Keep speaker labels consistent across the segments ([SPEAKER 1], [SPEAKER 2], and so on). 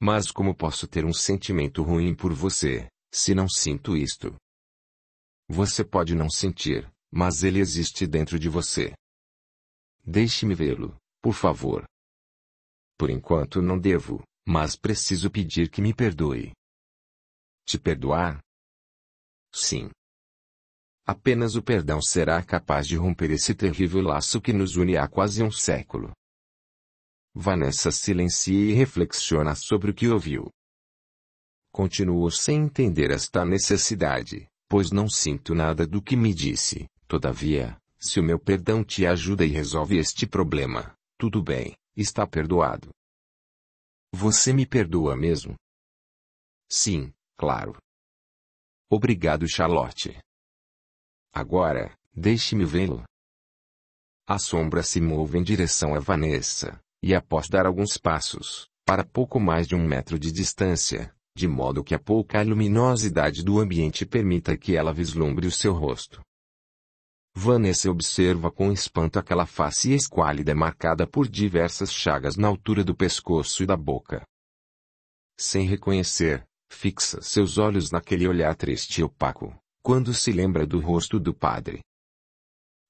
[SPEAKER 1] Mas como posso ter um sentimento ruim por você, se não sinto isto? Você pode não sentir, mas ele existe dentro de você.
[SPEAKER 2] Deixe-me vê-lo, por favor. Por enquanto não devo, mas preciso pedir que me perdoe. Te perdoar? Sim.
[SPEAKER 1] Apenas o perdão será capaz de romper esse terrível laço que nos une há quase um século. Vanessa silencia e reflexiona sobre o que ouviu. Continuo sem entender esta necessidade, pois não sinto nada do que me disse. Todavia, se o meu perdão te ajuda e resolve
[SPEAKER 2] este problema, tudo bem, está perdoado. Você me perdoa mesmo? Sim, claro. Obrigado, Charlotte. Agora, deixe-me vê-lo. A sombra
[SPEAKER 1] se move em direção a Vanessa, e após dar alguns passos, para pouco mais de um metro de distância, de modo que a pouca luminosidade do ambiente permita que ela vislumbre o seu rosto. Vanessa observa com espanto aquela face esquálida marcada por diversas chagas na altura do pescoço e da boca. Sem reconhecer, fixa seus olhos naquele olhar triste e opaco, quando se lembra do rosto do padre.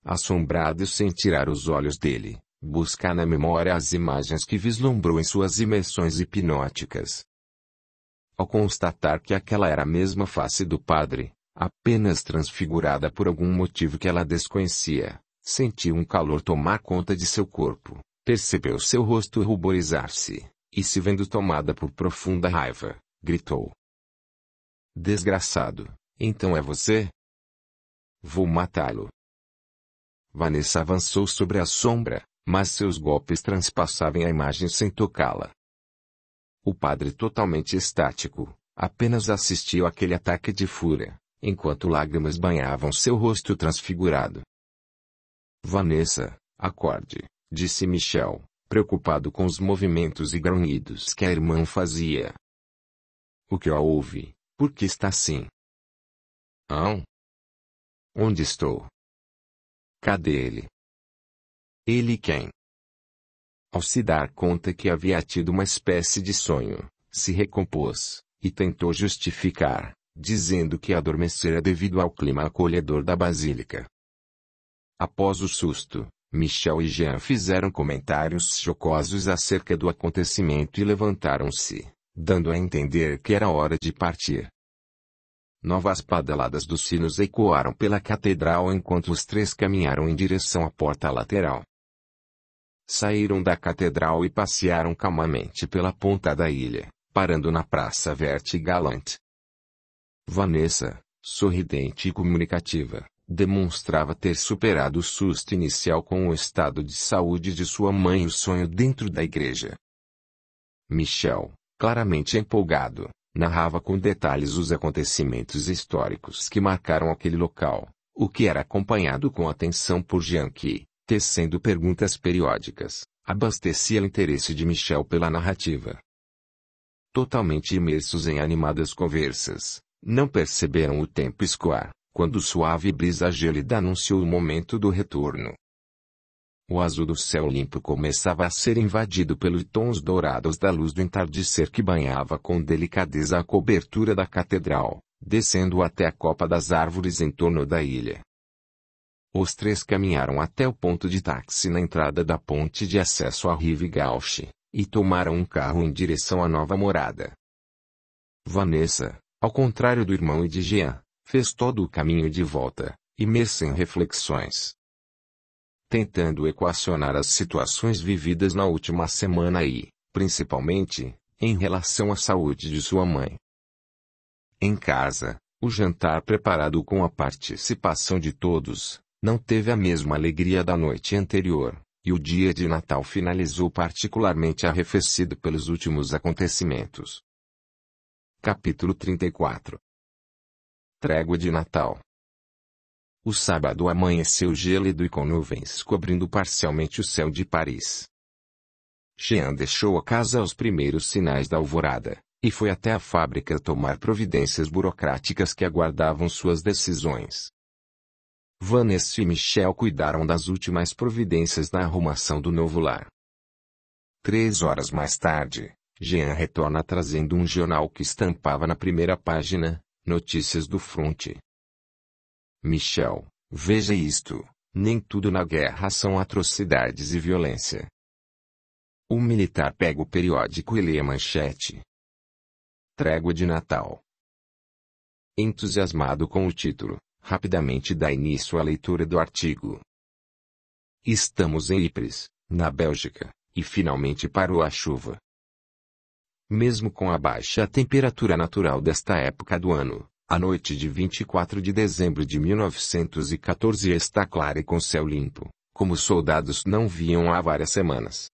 [SPEAKER 1] Assombrado sem tirar os olhos dele, buscar na memória as imagens que vislumbrou em suas imersões hipnóticas. Ao constatar que aquela era a mesma face do padre, apenas transfigurada por algum motivo que ela desconhecia, sentiu um calor tomar conta de seu corpo, percebeu seu rosto ruborizar-se, e se vendo tomada por
[SPEAKER 2] profunda raiva, gritou: Desgraçado, então é você? Vou matá-lo. Vanessa avançou sobre a
[SPEAKER 1] sombra, mas seus golpes transpassavam a imagem sem tocá-la. O padre totalmente estático, apenas assistiu àquele ataque de fúria, enquanto lágrimas banhavam seu rosto transfigurado. Vanessa, acorde, disse Michel, preocupado com os movimentos e grunhidos que a irmã
[SPEAKER 2] fazia. O que a ouve? Por que está assim? Ão? Onde estou? Cadê ele? Ele quem? Ao se dar conta que havia tido uma espécie de sonho,
[SPEAKER 1] se recompôs, e tentou justificar, dizendo que adormecera devido ao clima acolhedor da basílica. Após o susto, Michel e Jean fizeram comentários chocosos acerca do acontecimento e levantaram-se, dando a entender que era hora de partir. Novas padeladas dos sinos ecoaram pela catedral enquanto os três caminharam em direção à porta lateral. Saíram da catedral e passearam calmamente pela ponta da ilha, parando na Praça Verte Galante. Vanessa, sorridente e comunicativa, demonstrava ter superado o susto inicial com o estado de saúde de sua mãe e o sonho dentro da igreja. Michel, claramente empolgado, narrava com detalhes os acontecimentos históricos que marcaram aquele local, o que era acompanhado com atenção por Jean que, tecendo perguntas periódicas, abastecia o interesse de Michel pela narrativa. Totalmente imersos em animadas conversas, não perceberam o tempo escoar, quando suave brisa gélida anunciou o momento do retorno. O azul do céu limpo começava a ser invadido pelos tons dourados da luz do entardecer que banhava com delicadeza a cobertura da catedral, descendo até a copa das árvores em torno da ilha. Os três caminharam até o ponto de táxi na entrada da ponte de acesso a Rive Gauche, e tomaram um carro em direção à nova morada. Vanessa, ao contrário do irmão e de Jean, fez todo o caminho de volta, imersa em reflexões. Tentando equacionar as situações vividas na última semana e, principalmente, em relação à saúde de sua mãe. Em casa, o jantar preparado com a participação de todos, não teve a mesma alegria da noite anterior, e o dia de Natal finalizou particularmente arrefecido pelos últimos acontecimentos.
[SPEAKER 2] Capítulo 34 Trégua de Natal O sábado amanheceu gélido e com nuvens cobrindo parcialmente
[SPEAKER 1] o céu de Paris. Jean deixou a casa aos primeiros sinais da alvorada, e foi até a fábrica tomar providências burocráticas que aguardavam suas decisões. Vanessa e Michel cuidaram das últimas providências na arrumação do novo lar. Três horas mais tarde, Jean retorna trazendo um jornal que estampava na primeira página, notícias do fronte. Michel, veja isto, nem tudo na guerra são atrocidades
[SPEAKER 2] e violência. O militar pega o periódico e lê a manchete. Trégua de Natal. Entusiasmado com o título,
[SPEAKER 1] Rapidamente dá início à leitura do artigo. Estamos em Ypres, na Bélgica, e finalmente parou a chuva. Mesmo com a baixa temperatura natural desta época do ano, a noite de 24 de dezembro de 1914 está clara e com céu limpo, como os soldados não viam há várias semanas.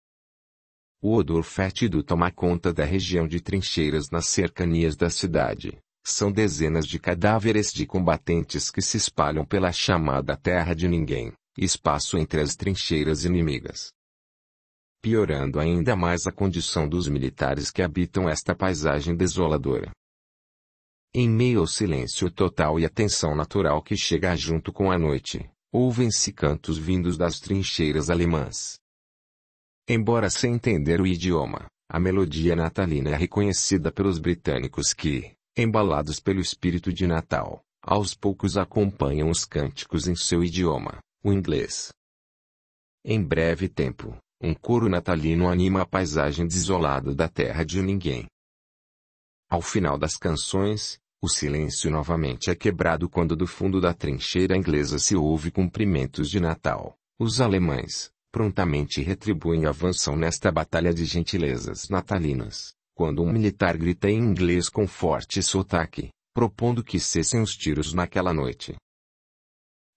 [SPEAKER 1] O odor fétido toma conta da região de trincheiras nas cercanias da cidade, são dezenas de cadáveres de combatentes que se espalham pela chamada Terra de Ninguém, espaço entre as trincheiras inimigas. Piorando ainda mais a condição dos militares que habitam esta paisagem desoladora. Em meio ao silêncio total e à tensão natural que chega junto com a noite, ouvem-se cantos vindos das trincheiras alemãs. Embora sem entender o idioma, a melodia natalina é reconhecida pelos britânicos que, embalados pelo espírito de Natal, aos poucos acompanham os cânticos em seu idioma, o inglês. Em breve tempo, um coro natalino anima a paisagem desolada da terra de ninguém. Ao final das canções, o silêncio novamente é quebrado quando do fundo da trincheira inglesa se ouve cumprimentos de Natal. Os alemães, prontamente retribuem a avanção nesta batalha de gentilezas natalinas quando um militar grita em inglês com forte sotaque, propondo que cessem os tiros naquela noite.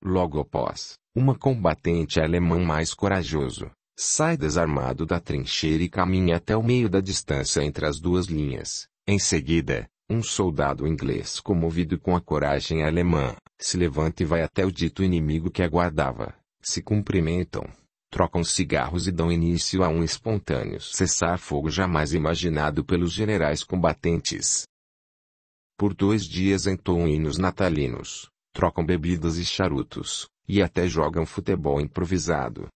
[SPEAKER 1] Logo após, uma combatente alemã mais corajoso, sai desarmado da trincheira e caminha até o meio da distância entre as duas linhas. Em seguida, um soldado inglês comovido com a coragem alemã, se levanta e vai até o dito inimigo que aguardava. Se cumprimentam, trocam cigarros e dão início a um espontâneo cessar-fogo jamais imaginado pelos generais combatentes. Por dois dias entoam hinos natalinos, trocam bebidas e charutos, e até jogam futebol improvisado.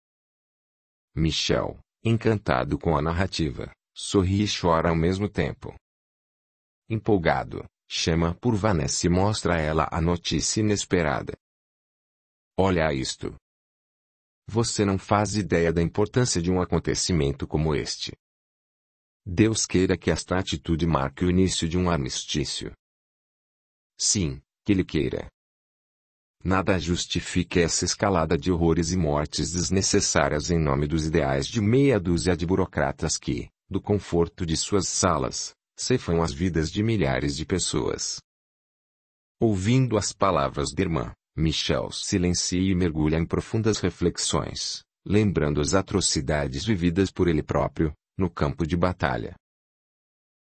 [SPEAKER 1] Michel, encantado com a narrativa, sorri e chora ao mesmo tempo. Empolgado, chama por Vanessa e mostra a ela a notícia inesperada. Olha isto, você não faz ideia da importância de um acontecimento como este. Deus queira que esta atitude marque o início de um armistício. Sim, que Ele queira. Nada justifica essa escalada de horrores e mortes desnecessárias em nome dos ideais de meia dúzia de burocratas que, do conforto de suas salas, cefam as vidas de milhares de pessoas. Ouvindo as palavras da irmã, Michel silencia e mergulha em profundas reflexões, lembrando as atrocidades vividas por ele próprio, no campo de batalha.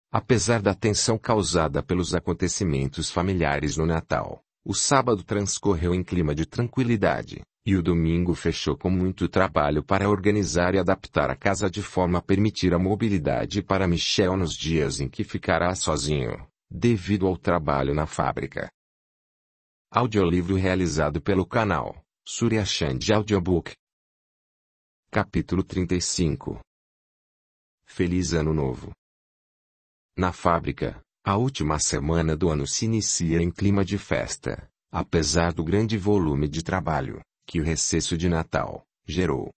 [SPEAKER 1] Apesar da tensão causada pelos acontecimentos familiares no Natal, o sábado transcorreu em clima de tranquilidade, e o domingo fechou com muito trabalho para organizar e adaptar a casa de forma a permitir a mobilidade para Michel nos dias em que ficará sozinho, devido ao trabalho na fábrica. Audiolivro
[SPEAKER 2] realizado pelo canal Surya Xande Audiobook. Capítulo 35 Feliz Ano Novo. Na
[SPEAKER 1] fábrica, a última semana do ano se inicia em clima de festa, apesar do grande volume de trabalho que o recesso de Natal gerou.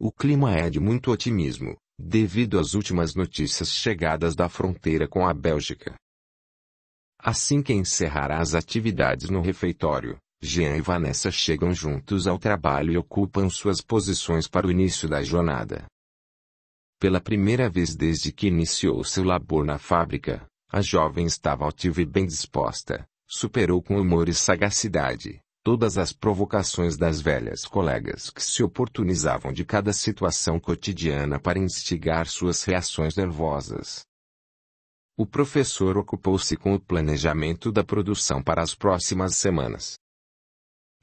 [SPEAKER 1] O clima é de muito otimismo, devido às últimas notícias chegadas da fronteira com a Bélgica. Assim que encerrar as atividades no refeitório, Jean e Vanessa chegam juntos ao trabalho e ocupam suas posições para o início da jornada. Pela primeira vez desde que iniciou seu labor na fábrica, a jovem estava ativa e bem disposta, superou com humor e sagacidade todas as provocações das velhas colegas que se oportunizavam de cada situação cotidiana para instigar suas reações nervosas. O professor ocupou-se com o planejamento da produção para as próximas semanas.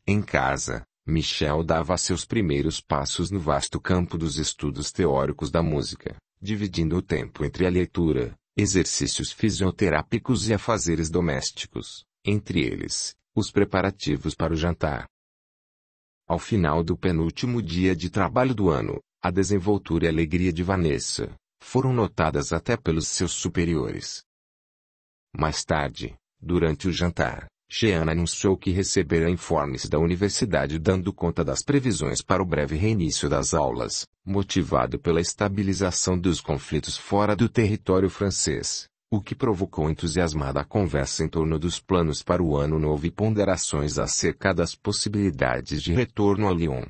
[SPEAKER 1] Em casa, Michel dava seus primeiros passos no vasto campo dos estudos teóricos da música, dividindo o tempo entre a leitura, exercícios fisioterápicos e afazeres domésticos, entre eles, os preparativos para o jantar. Ao final do penúltimo dia de trabalho do ano, a desenvoltura e alegria de Vanessa, foram notadas até pelos seus superiores. Mais tarde, durante o jantar, Jean anunciou que recebera informes da universidade dando conta das previsões para o breve reinício das aulas, motivado pela estabilização dos conflitos fora do território francês, o que provocou entusiasmada conversa em torno dos planos para o ano novo e ponderações acerca das possibilidades de retorno a Lyon.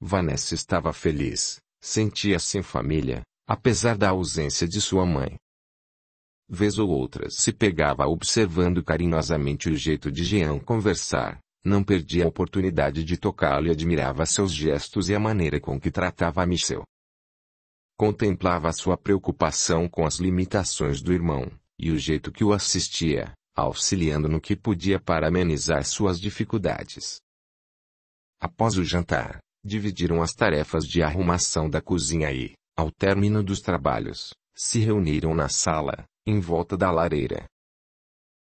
[SPEAKER 1] Vanessa estava feliz, sentia-se em família, apesar da ausência de sua mãe. Vez ou outra se pegava observando carinhosamente o jeito de Jean conversar, não perdia a oportunidade de tocá-lo e admirava seus gestos e a maneira com que tratava Michel. Contemplava sua preocupação com as limitações do irmão, e o jeito que o assistia, auxiliando no que podia para amenizar suas dificuldades. Após o jantar, dividiram as tarefas de arrumação da cozinha e, ao término dos trabalhos, se reuniram na sala, em volta da lareira.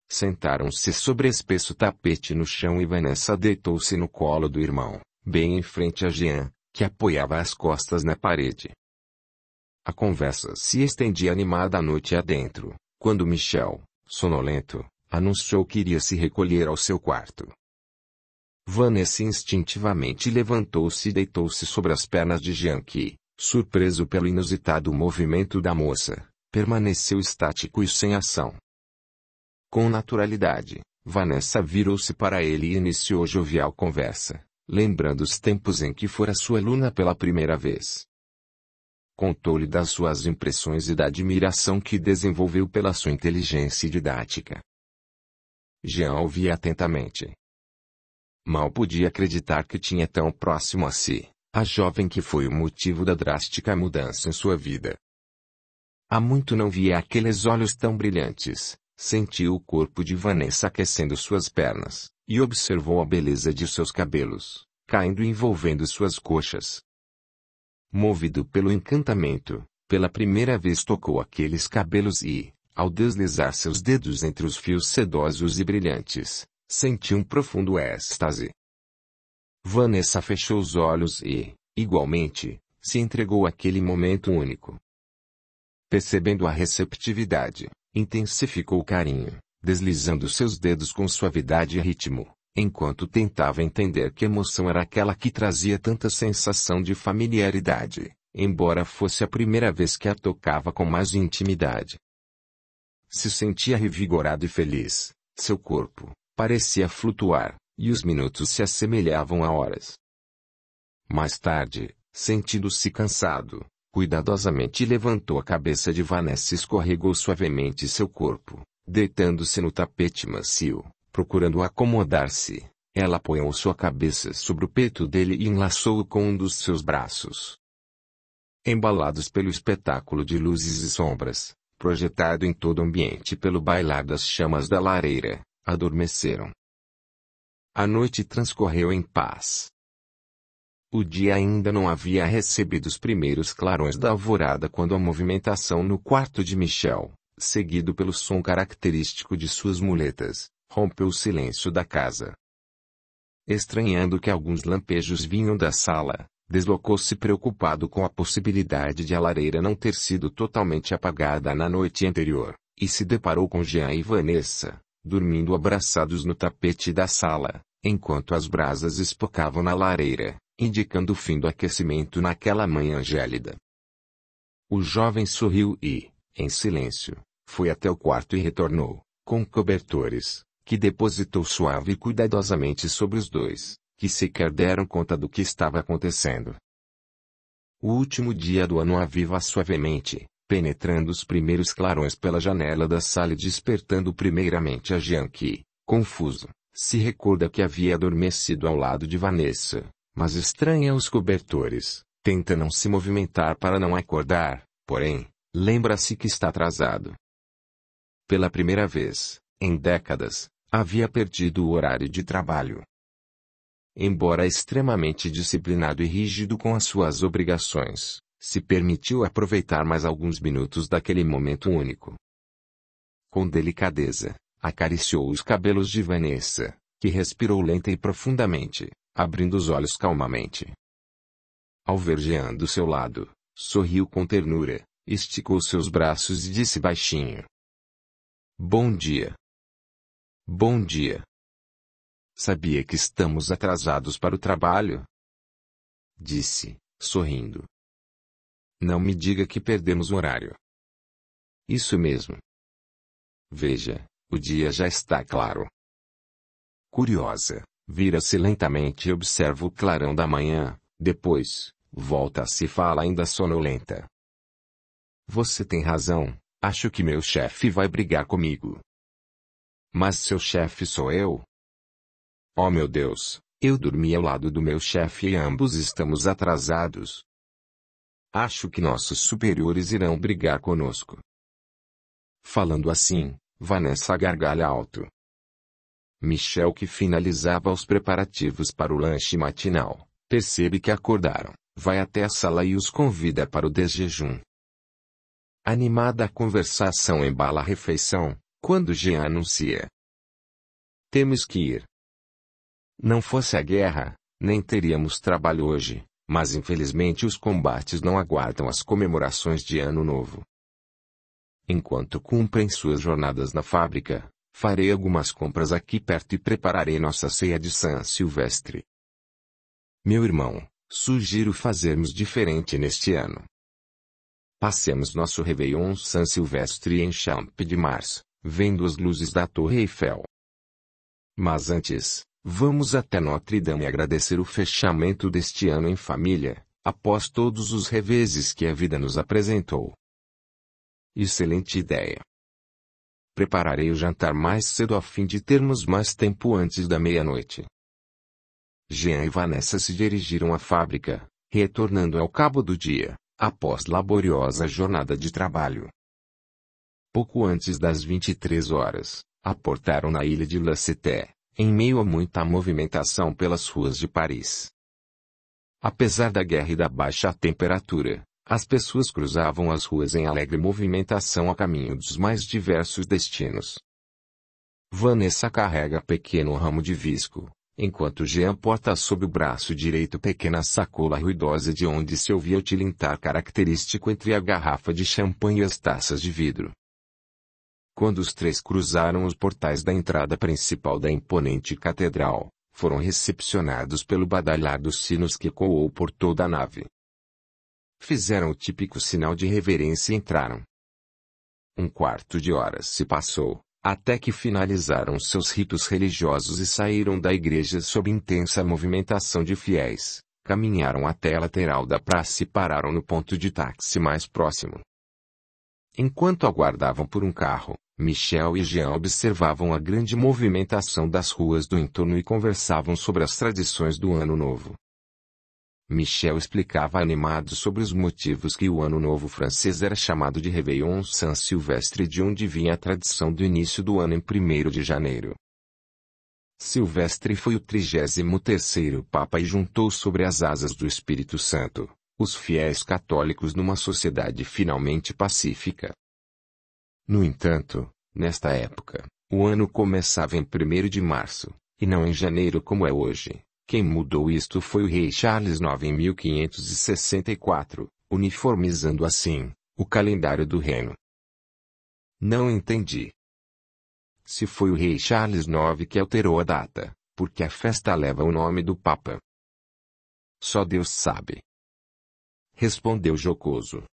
[SPEAKER 1] Sentaram-se sobre espesso tapete no chão e Vanessa deitou-se no colo do irmão, bem em frente a Jean, que apoiava as costas na parede. A conversa se estendia animada a noite adentro, quando Michel, sonolento, anunciou que iria se recolher ao seu quarto. Vanessa instintivamente levantou-se e deitou-se sobre as pernas de Jean que, Surpreso pelo inusitado movimento da moça, permaneceu estático e sem ação. Com naturalidade, Vanessa virou-se para ele e iniciou jovial conversa, lembrando os tempos em que fora sua aluna pela primeira vez. Contou-lhe das suas impressões e da admiração que desenvolveu pela sua inteligência didática. Jean ouvia atentamente. Mal podia acreditar que tinha tão próximo a si, a jovem que foi o motivo da drástica mudança em sua vida. Há muito não via aqueles olhos tão brilhantes, sentiu o corpo de Vanessa aquecendo suas pernas, e observou a beleza de seus cabelos, caindo e envolvendo suas coxas. Movido pelo encantamento, pela primeira vez tocou aqueles cabelos e, ao deslizar seus dedos entre os fios sedosos e brilhantes, sentiu um profundo êxtase. Vanessa fechou os olhos e, igualmente, se entregou àquele momento único. Percebendo a receptividade, intensificou o carinho, deslizando seus dedos com suavidade e ritmo, enquanto tentava entender que emoção era aquela que trazia tanta sensação de familiaridade, embora fosse a primeira vez que a tocava com mais intimidade. Se sentia revigorado e feliz, seu corpo parecia flutuar, e os minutos se assemelhavam a horas. Mais tarde, sentindo-se cansado, cuidadosamente levantou a cabeça de Vanessa e escorregou suavemente seu corpo, deitando-se no tapete macio, procurando acomodar-se. Ela apoiou sua cabeça sobre o peito dele e enlaçou-o com um dos seus braços. Embalados pelo espetáculo de luzes e sombras, projetado em todo o ambiente pelo bailar das chamas da lareira, adormeceram. A noite transcorreu em paz. O dia ainda não havia recebido os primeiros clarões da alvorada quando a movimentação no quarto de Michel, seguido pelo som característico de suas muletas, rompeu o silêncio da casa. Estranhando que alguns lampejos vinham da sala, deslocou-se preocupado com a possibilidade de a lareira não ter sido totalmente apagada na noite anterior, e se deparou com Jean e Vanessa, dormindo abraçados no tapete da sala, enquanto as brasas espocavam na lareira, indicando o fim do aquecimento naquela manhã gélida. O jovem sorriu e, em silêncio, foi até o quarto e retornou, com cobertores, que depositou suave e cuidadosamente sobre os dois, que sequer deram conta do que estava acontecendo. O último dia do ano aviva suavemente, penetrando os primeiros clarões pela janela da sala e despertando primeiramente a Jean que, confuso, se recorda que havia adormecido ao lado de Vanessa, mas estranha os cobertores, tenta não se movimentar para não acordar, porém, lembra-se que está atrasado. Pela primeira vez, em décadas, havia perdido o horário de trabalho. Embora extremamente disciplinado e rígido com as suas obrigações, se permitiu aproveitar mais alguns minutos daquele momento único. Com delicadeza, acariciou os cabelos de Vanessa, que respirou lenta e profundamente, abrindo os olhos calmamente. Alverjeando do seu lado, sorriu com ternura, esticou seus braços e disse baixinho:
[SPEAKER 2] Bom dia. Bom dia. Sabia que estamos atrasados para o trabalho? Disse, sorrindo. Não me diga que perdemos o horário. Isso mesmo. Veja, o dia já está claro.
[SPEAKER 1] Curiosa, vira-se lentamente e observa o clarão da manhã, depois, volta-se e fala ainda sonolenta. Você tem razão, acho que meu chefe vai brigar comigo. Mas seu chefe sou eu? Oh meu Deus, eu dormi ao lado do meu chefe e ambos estamos atrasados. Acho que nossos superiores irão brigar conosco. Falando assim, Vanessa gargalha alto. Michel, que finalizava os preparativos para o lanche matinal, percebe que acordaram, vai até a sala e os convida para o desjejum. Animada a conversação embala a refeição, quando Jean anuncia. Temos que ir. Não fosse a guerra, nem teríamos trabalho hoje, mas infelizmente os combates não aguardam as comemorações de Ano Novo. Enquanto cumprem suas jornadas na fábrica, farei algumas compras aqui perto e prepararei nossa ceia de San Silvestre. Meu irmão, sugiro fazermos diferente neste ano. Passemos nosso Réveillon San Silvestre em Champ de Mars, vendo as luzes da Torre Eiffel. Mas antes, Vamos até Notre Dame agradecer o fechamento deste ano em família, após todos os reveses que a vida nos apresentou. Excelente ideia. Prepararei o jantar mais cedo a fim de termos mais tempo antes da meia-noite. Jean e Vanessa se dirigiram à fábrica, retornando ao cabo do dia, após laboriosa jornada de trabalho. Pouco antes das 23 horas, aportaram na ilha de Laceté, em meio a muita movimentação pelas ruas de Paris. Apesar da guerra e da baixa temperatura, as pessoas cruzavam as ruas em alegre movimentação a caminho dos mais diversos destinos. Vanessa carrega pequeno ramo de visco, enquanto Jean porta sob o braço direito pequena sacola ruidosa de onde se ouvia o tilintar característico entre a garrafa de champanhe e as taças de vidro. Quando os três cruzaram os portais da entrada principal da imponente catedral, foram recepcionados pelo badalhar dos sinos que ecoou por toda a nave. Fizeram o típico sinal de reverência e entraram. Um quarto de hora se passou, até que finalizaram seus ritos religiosos e saíram da igreja sob intensa movimentação de fiéis, caminharam até a lateral da praça e pararam no ponto de táxi mais próximo. Enquanto aguardavam por um carro, Michel e Jean observavam a grande movimentação das ruas do entorno e conversavam sobre as tradições do Ano Novo. Michel explicava animado sobre os motivos que o Ano Novo francês era chamado de Réveillon Saint-Silvestre de onde vinha a tradição do início do ano em 1 de janeiro. Silvestre foi o trigésimo terceiro Papa e juntou sobre as asas do Espírito Santo, os fiéis católicos numa sociedade finalmente pacífica, no entanto, nesta época, o ano começava em 1 de março, e não em janeiro como é hoje. Quem mudou isto foi o rei Charles IX em 1564, uniformizando assim o calendário do reino. Não entendi. Se foi o rei Charles IX que alterou a data,
[SPEAKER 2] porque a festa leva o nome do Papa. Só Deus sabe. Respondeu jocoso.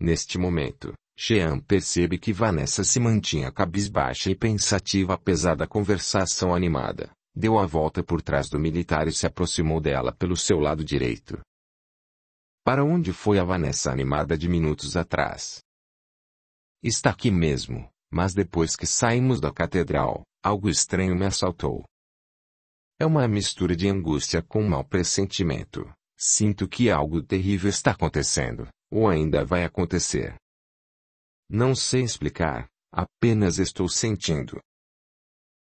[SPEAKER 2] Neste momento, Jean percebe
[SPEAKER 1] que Vanessa se mantinha cabisbaixa e pensativa apesar da conversação animada. Deu a volta por trás do militar e se aproximou dela pelo seu lado direito. Para onde foi a Vanessa animada de minutos atrás? Está aqui mesmo, mas depois que saímos da catedral, algo estranho me assaltou. É uma mistura de angústia com mau pressentimento. Sinto que algo terrível está acontecendo, ou ainda vai acontecer. Não sei explicar, apenas estou sentindo.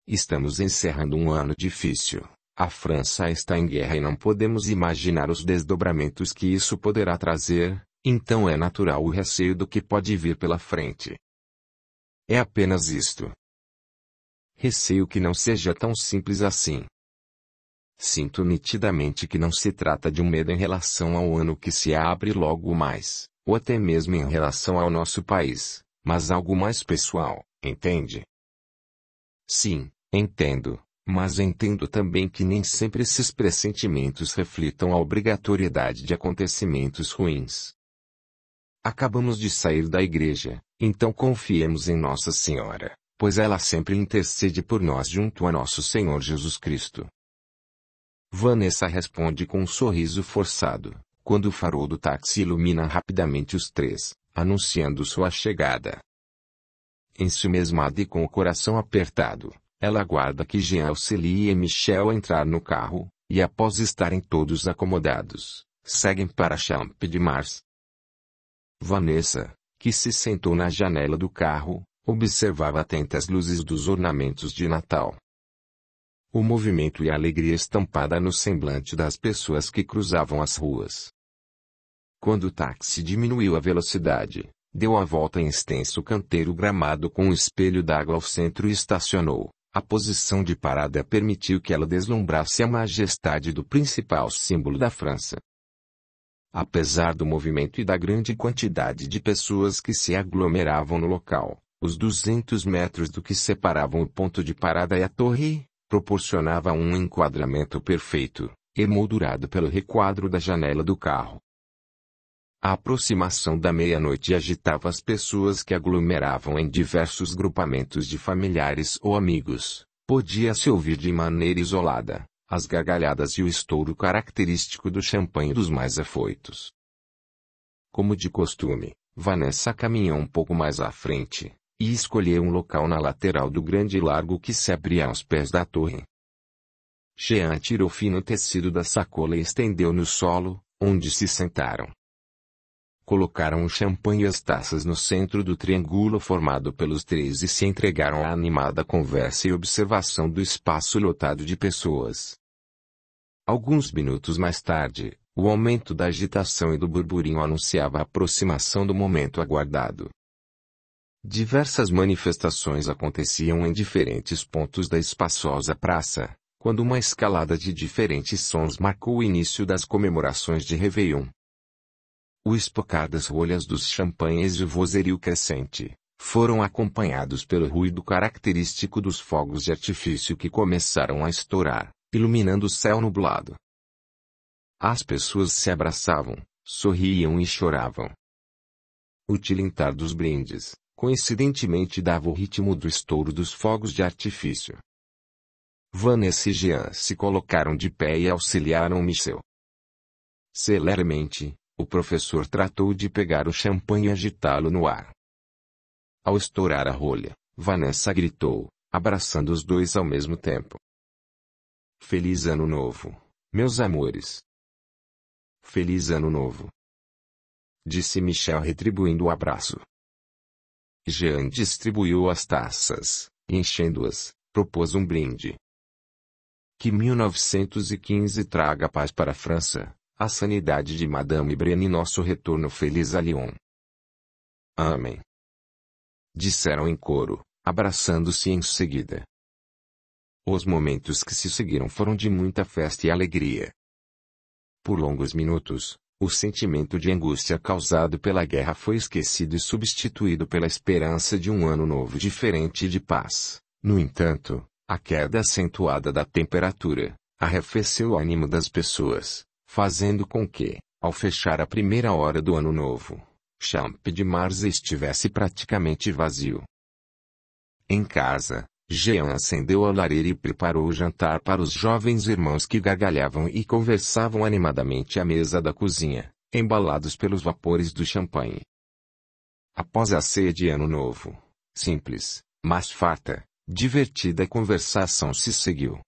[SPEAKER 1] Estamos encerrando um ano difícil. A França está em guerra e não podemos imaginar os desdobramentos que isso poderá trazer, então é natural o receio do que pode vir pela frente. É apenas isto. Receio que não seja tão simples assim. Sinto nitidamente que não se trata de um medo em relação ao ano que se abre logo mais, ou até mesmo em relação ao nosso país, mas algo mais pessoal, entende? Sim, entendo, mas entendo também que nem sempre esses pressentimentos reflitam a obrigatoriedade de acontecimentos ruins. Acabamos de sair da igreja, então confiemos em Nossa Senhora, pois ela sempre intercede por nós junto a nosso Senhor Jesus Cristo. Vanessa responde com um sorriso forçado quando o farol do táxi ilumina rapidamente os três, anunciando sua chegada. Ensimesmada e com o coração apertado, ela aguarda que Jean auxilie e Michel a entrar no carro, e após estarem todos acomodados, seguem para Champ de Mars. Vanessa, que se sentou na janela do carro, observava atenta as luzes dos ornamentos de Natal. O movimento e a alegria estampada no semblante das pessoas que cruzavam as ruas, quando o táxi diminuiu a velocidade, deu a volta em extenso canteiro gramado com um espelho d'água ao centro e estacionou. A posição de parada permitiu que ela deslumbrasse a majestade do principal símbolo da França. Apesar do movimento e da grande quantidade de pessoas que se aglomeravam no local, os 200 metros do que separavam o ponto de parada e a torre, proporcionava um enquadramento perfeito, emoldurado pelo requadro da janela do carro. A aproximação da meia-noite agitava as pessoas que aglomeravam em diversos grupamentos de familiares ou amigos. Podia-se ouvir de maneira isolada as gargalhadas e o estouro característico do champanhe dos mais afoitos. Como de costume, Vanessa caminhou um pouco mais à frente e escolheu um local na lateral do grande largo que se abria aos pés da torre. Jean tirou fino tecido da sacola e estendeu no solo, onde se sentaram. Colocaram o champanhe e as taças no centro do triângulo formado pelos três e se entregaram à animada conversa e observação do espaço lotado de pessoas. Alguns minutos mais tarde, o aumento da agitação e do burburinho anunciava a aproximação do momento aguardado. Diversas manifestações aconteciam em diferentes pontos da espaçosa praça, quando uma escalada de diferentes sons marcou o início das comemorações de Réveillon. O espocar das rolhas dos champanhes e o vozerio crescente, foram acompanhados pelo ruído característico dos fogos de artifício que começaram a estourar, iluminando o céu nublado. As pessoas se abraçavam, sorriam e choravam. O tilintar dos brindes, coincidentemente dava o ritmo do estouro dos fogos de artifício. Vanessa e Jean se colocaram de pé e auxiliaram Michel. Celeremente, o professor tratou de pegar o champanhe e agitá-lo no ar. Ao estourar a rolha, Vanessa gritou, abraçando os dois ao mesmo tempo.
[SPEAKER 2] Feliz Ano Novo, meus amores! Feliz Ano Novo! Disse Michel retribuindo o abraço.
[SPEAKER 1] Jean distribuiu as taças, enchendo-as, propôs um brinde. Que 1915 traga paz para a França, a sanidade de Madame Bren e nosso retorno feliz a Lyon. Amém. Disseram em coro, abraçando-se em seguida. Os momentos que se seguiram foram de muita festa e alegria. Por longos minutos, o sentimento de angústia causado pela guerra foi esquecido e substituído pela esperança de um ano novo diferente de paz. No entanto, a queda acentuada da temperatura arrefeceu o ânimo das pessoas, fazendo com que, ao fechar a primeira hora do ano novo, Champ de Mars estivesse praticamente vazio. Em casa, Jean acendeu a lareira e preparou o jantar para os jovens irmãos que gargalhavam e conversavam animadamente à mesa da cozinha, embalados pelos vapores do champanhe. Após a ceia de Ano Novo, simples, mas farta, divertida conversação se seguiu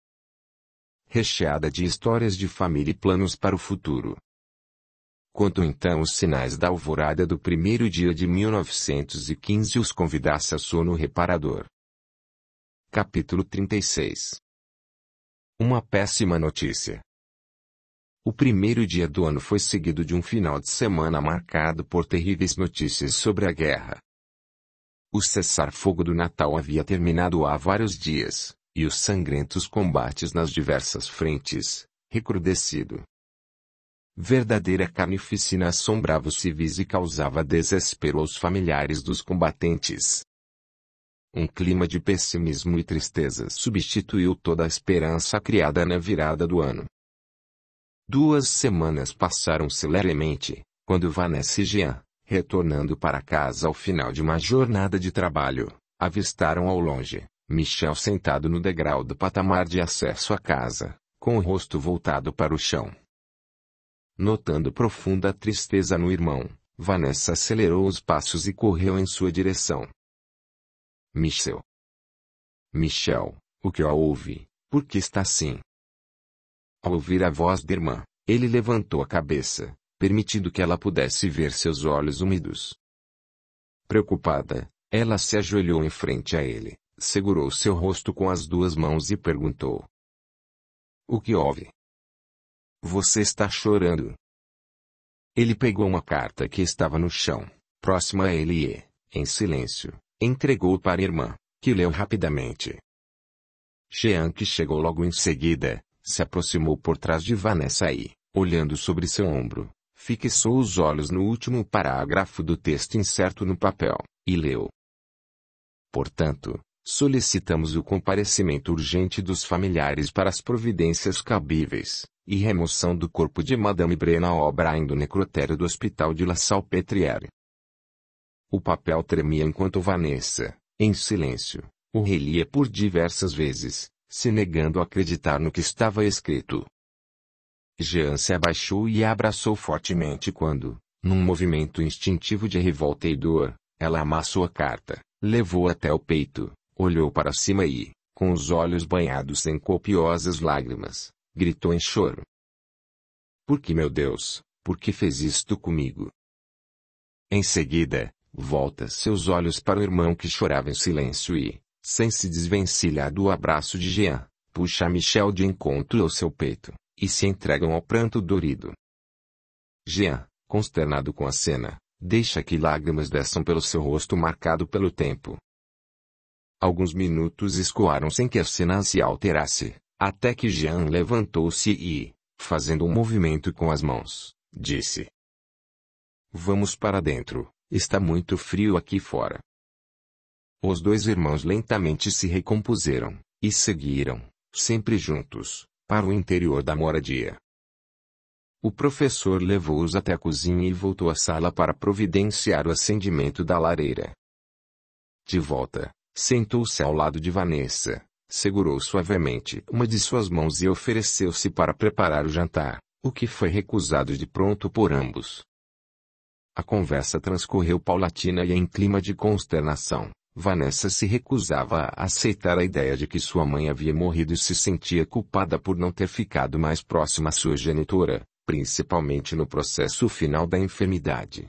[SPEAKER 1] recheada de histórias de família e planos para o futuro. Quando então os sinais da alvorada do primeiro dia de 1915 os convidasse a sono reparador. Capítulo 36 Uma péssima notícia. O primeiro dia do ano foi seguido de um final de semana marcado por terríveis notícias sobre a guerra. O cessar-fogo do Natal havia terminado há vários dias, e os sangrentos combates nas diversas frentes, recrudescido. Verdadeira carnificina assombrava os civis e causava desespero aos familiares dos combatentes. Um clima de pessimismo e tristeza substituiu toda a esperança criada na virada do ano. Duas semanas passaram celeremente, quando Vanessa e Jean, retornando para casa ao final de uma jornada de trabalho, avistaram ao longe, Michel sentado no degrau do patamar de acesso à casa, com o rosto voltado para o chão. Notando profunda tristeza no irmão, Vanessa acelerou os passos e correu em sua direção.
[SPEAKER 2] Michel. Michel, o que a ouve? Por que está assim? Ao ouvir a voz da irmã, ele levantou a cabeça,
[SPEAKER 1] permitindo que ela pudesse ver seus olhos úmidos. Preocupada, ela
[SPEAKER 2] se ajoelhou em frente a ele segurou seu rosto com as duas mãos e perguntou: O que houve? Você está chorando. Ele pegou uma carta que estava no chão, próxima a ele e, em silêncio,
[SPEAKER 1] entregou para a irmã, que leu rapidamente. Jean, que chegou logo em seguida, se aproximou por trás de Vanessa e, olhando sobre seu ombro, fixou os olhos no último parágrafo do texto incerto no papel, e leu. Portanto, Solicitamos o comparecimento urgente dos familiares para as providências cabíveis e remoção do corpo de Madame Brena O'Brien do necrotério do Hospital de La Salpêtrière. O papel tremia enquanto Vanessa, em silêncio, o relia por diversas vezes, se negando a acreditar no que estava escrito. Jean se abaixou e a abraçou fortemente quando, num movimento instintivo de revolta e dor, ela amassou a carta, levou até o peito Olhou para cima e, com os olhos banhados em copiosas lágrimas, gritou em choro. Por que, meu Deus, por que fez isto comigo? Em seguida, volta seus olhos para o irmão que chorava em silêncio e, sem se desvencilhar do abraço de Jean, puxa Michel de encontro ao seu peito, e se entregam ao pranto dorido. Jean, consternado com a cena, deixa que lágrimas desçam pelo seu rosto marcado pelo tempo, Alguns minutos escoaram sem que a cena se alterasse, até que Jean levantou-se e, fazendo um movimento com as mãos, disse: Vamos para dentro, está muito frio aqui fora. Os dois irmãos lentamente se recompuseram, e seguiram, sempre juntos, para o interior da moradia. O professor levou-os até a cozinha e voltou à sala para providenciar o acendimento da lareira. De volta, Sentou-se ao lado de Vanessa, segurou suavemente uma de suas mãos e ofereceu-se para preparar o jantar, o que foi recusado de pronto por ambos. A conversa transcorreu paulatina e em clima de consternação. Vanessa se recusava a aceitar a ideia de que sua mãe havia morrido e se sentia culpada por não ter ficado mais próxima à sua genitora, principalmente no processo final da enfermidade.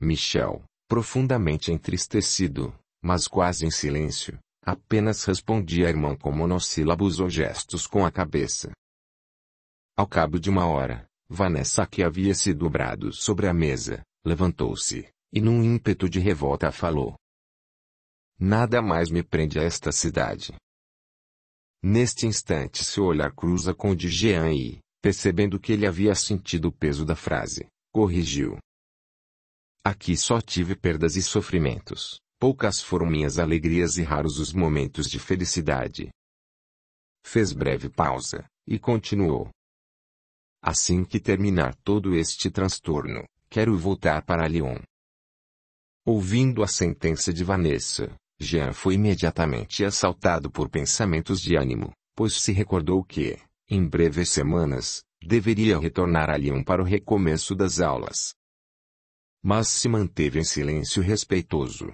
[SPEAKER 1] Michel, profundamente entristecido, mas quase em silêncio, apenas respondia a irmã com monossílabos ou gestos com a cabeça. Ao cabo de uma hora, Vanessa, que havia se dobrado sobre a mesa, levantou-se, e num ímpeto de revolta falou. Nada mais me prende a esta cidade. Neste instante seu olhar cruza com o de Jean e, percebendo que ele havia sentido o peso da frase, corrigiu. Aqui só tive perdas e sofrimentos. Poucas foram minhas alegrias e raros os momentos de felicidade. Fez breve pausa, e continuou. Assim que terminar todo este transtorno, quero voltar para Lyon. Ouvindo a sentença de Vanessa, Jean foi imediatamente assaltado por pensamentos de ânimo, pois se recordou que, em breves semanas, deveria retornar a Lyon para o recomeço das aulas. Mas se manteve em silêncio respeitoso,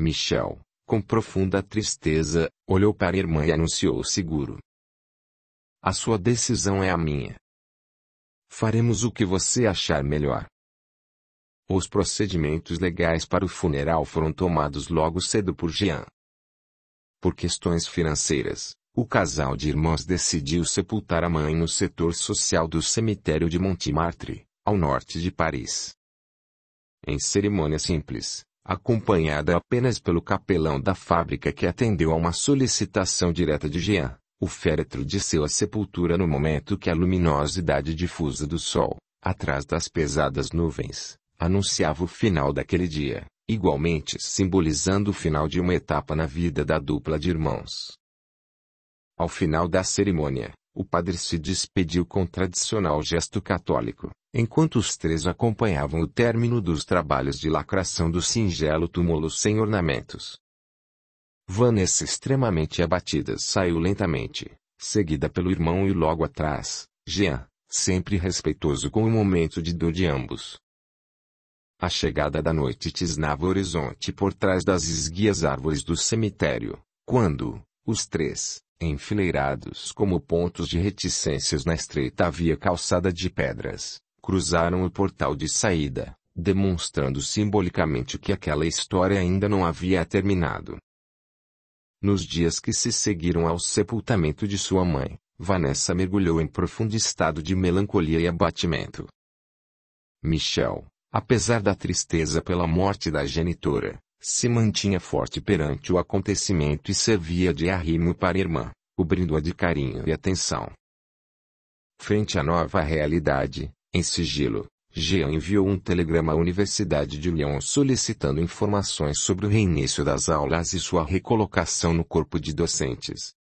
[SPEAKER 1] Michel, com profunda tristeza, olhou para a irmã e anunciou seguro. A sua decisão é a minha. Faremos o que você achar melhor. Os procedimentos legais para o funeral foram tomados logo cedo por Jean. Por questões financeiras, o casal de irmãos decidiu sepultar a mãe no setor social do cemitério de Montmartre, ao norte de Paris. Em cerimônia simples, acompanhada apenas pelo capelão da fábrica que atendeu a uma solicitação direta de Jean. O féretro desceu à sepultura no momento que a luminosidade difusa do sol, atrás das pesadas nuvens, anunciava o final daquele dia, igualmente simbolizando o final de uma etapa na vida da dupla de irmãos. Ao final da cerimônia, o padre se despediu com tradicional gesto católico, enquanto os três acompanhavam o término dos trabalhos de lacração do singelo túmulo sem ornamentos. Vanessa, extremamente abatida, saiu lentamente, seguida pelo irmão e logo atrás, Jean, sempre respeitoso com o momento de dor de ambos. A chegada da noite tisnava o horizonte por trás das esguias árvores do cemitério, quando, os três, enfileirados como pontos de reticências na estreita via calçada de pedras, cruzaram o portal de saída, demonstrando simbolicamente que aquela história ainda não havia terminado. Nos dias que se seguiram ao sepultamento de sua mãe, Vanessa mergulhou em profundo estado de melancolia e abatimento. Michel, apesar da tristeza pela morte da genitora, se mantinha forte perante o acontecimento e servia de arrimo para a irmã, cobrindo-a de carinho e atenção. Frente à nova realidade, em sigilo, Jean enviou um telegrama à Universidade de Lyon solicitando informações sobre o reinício das aulas e sua recolocação no corpo de docentes.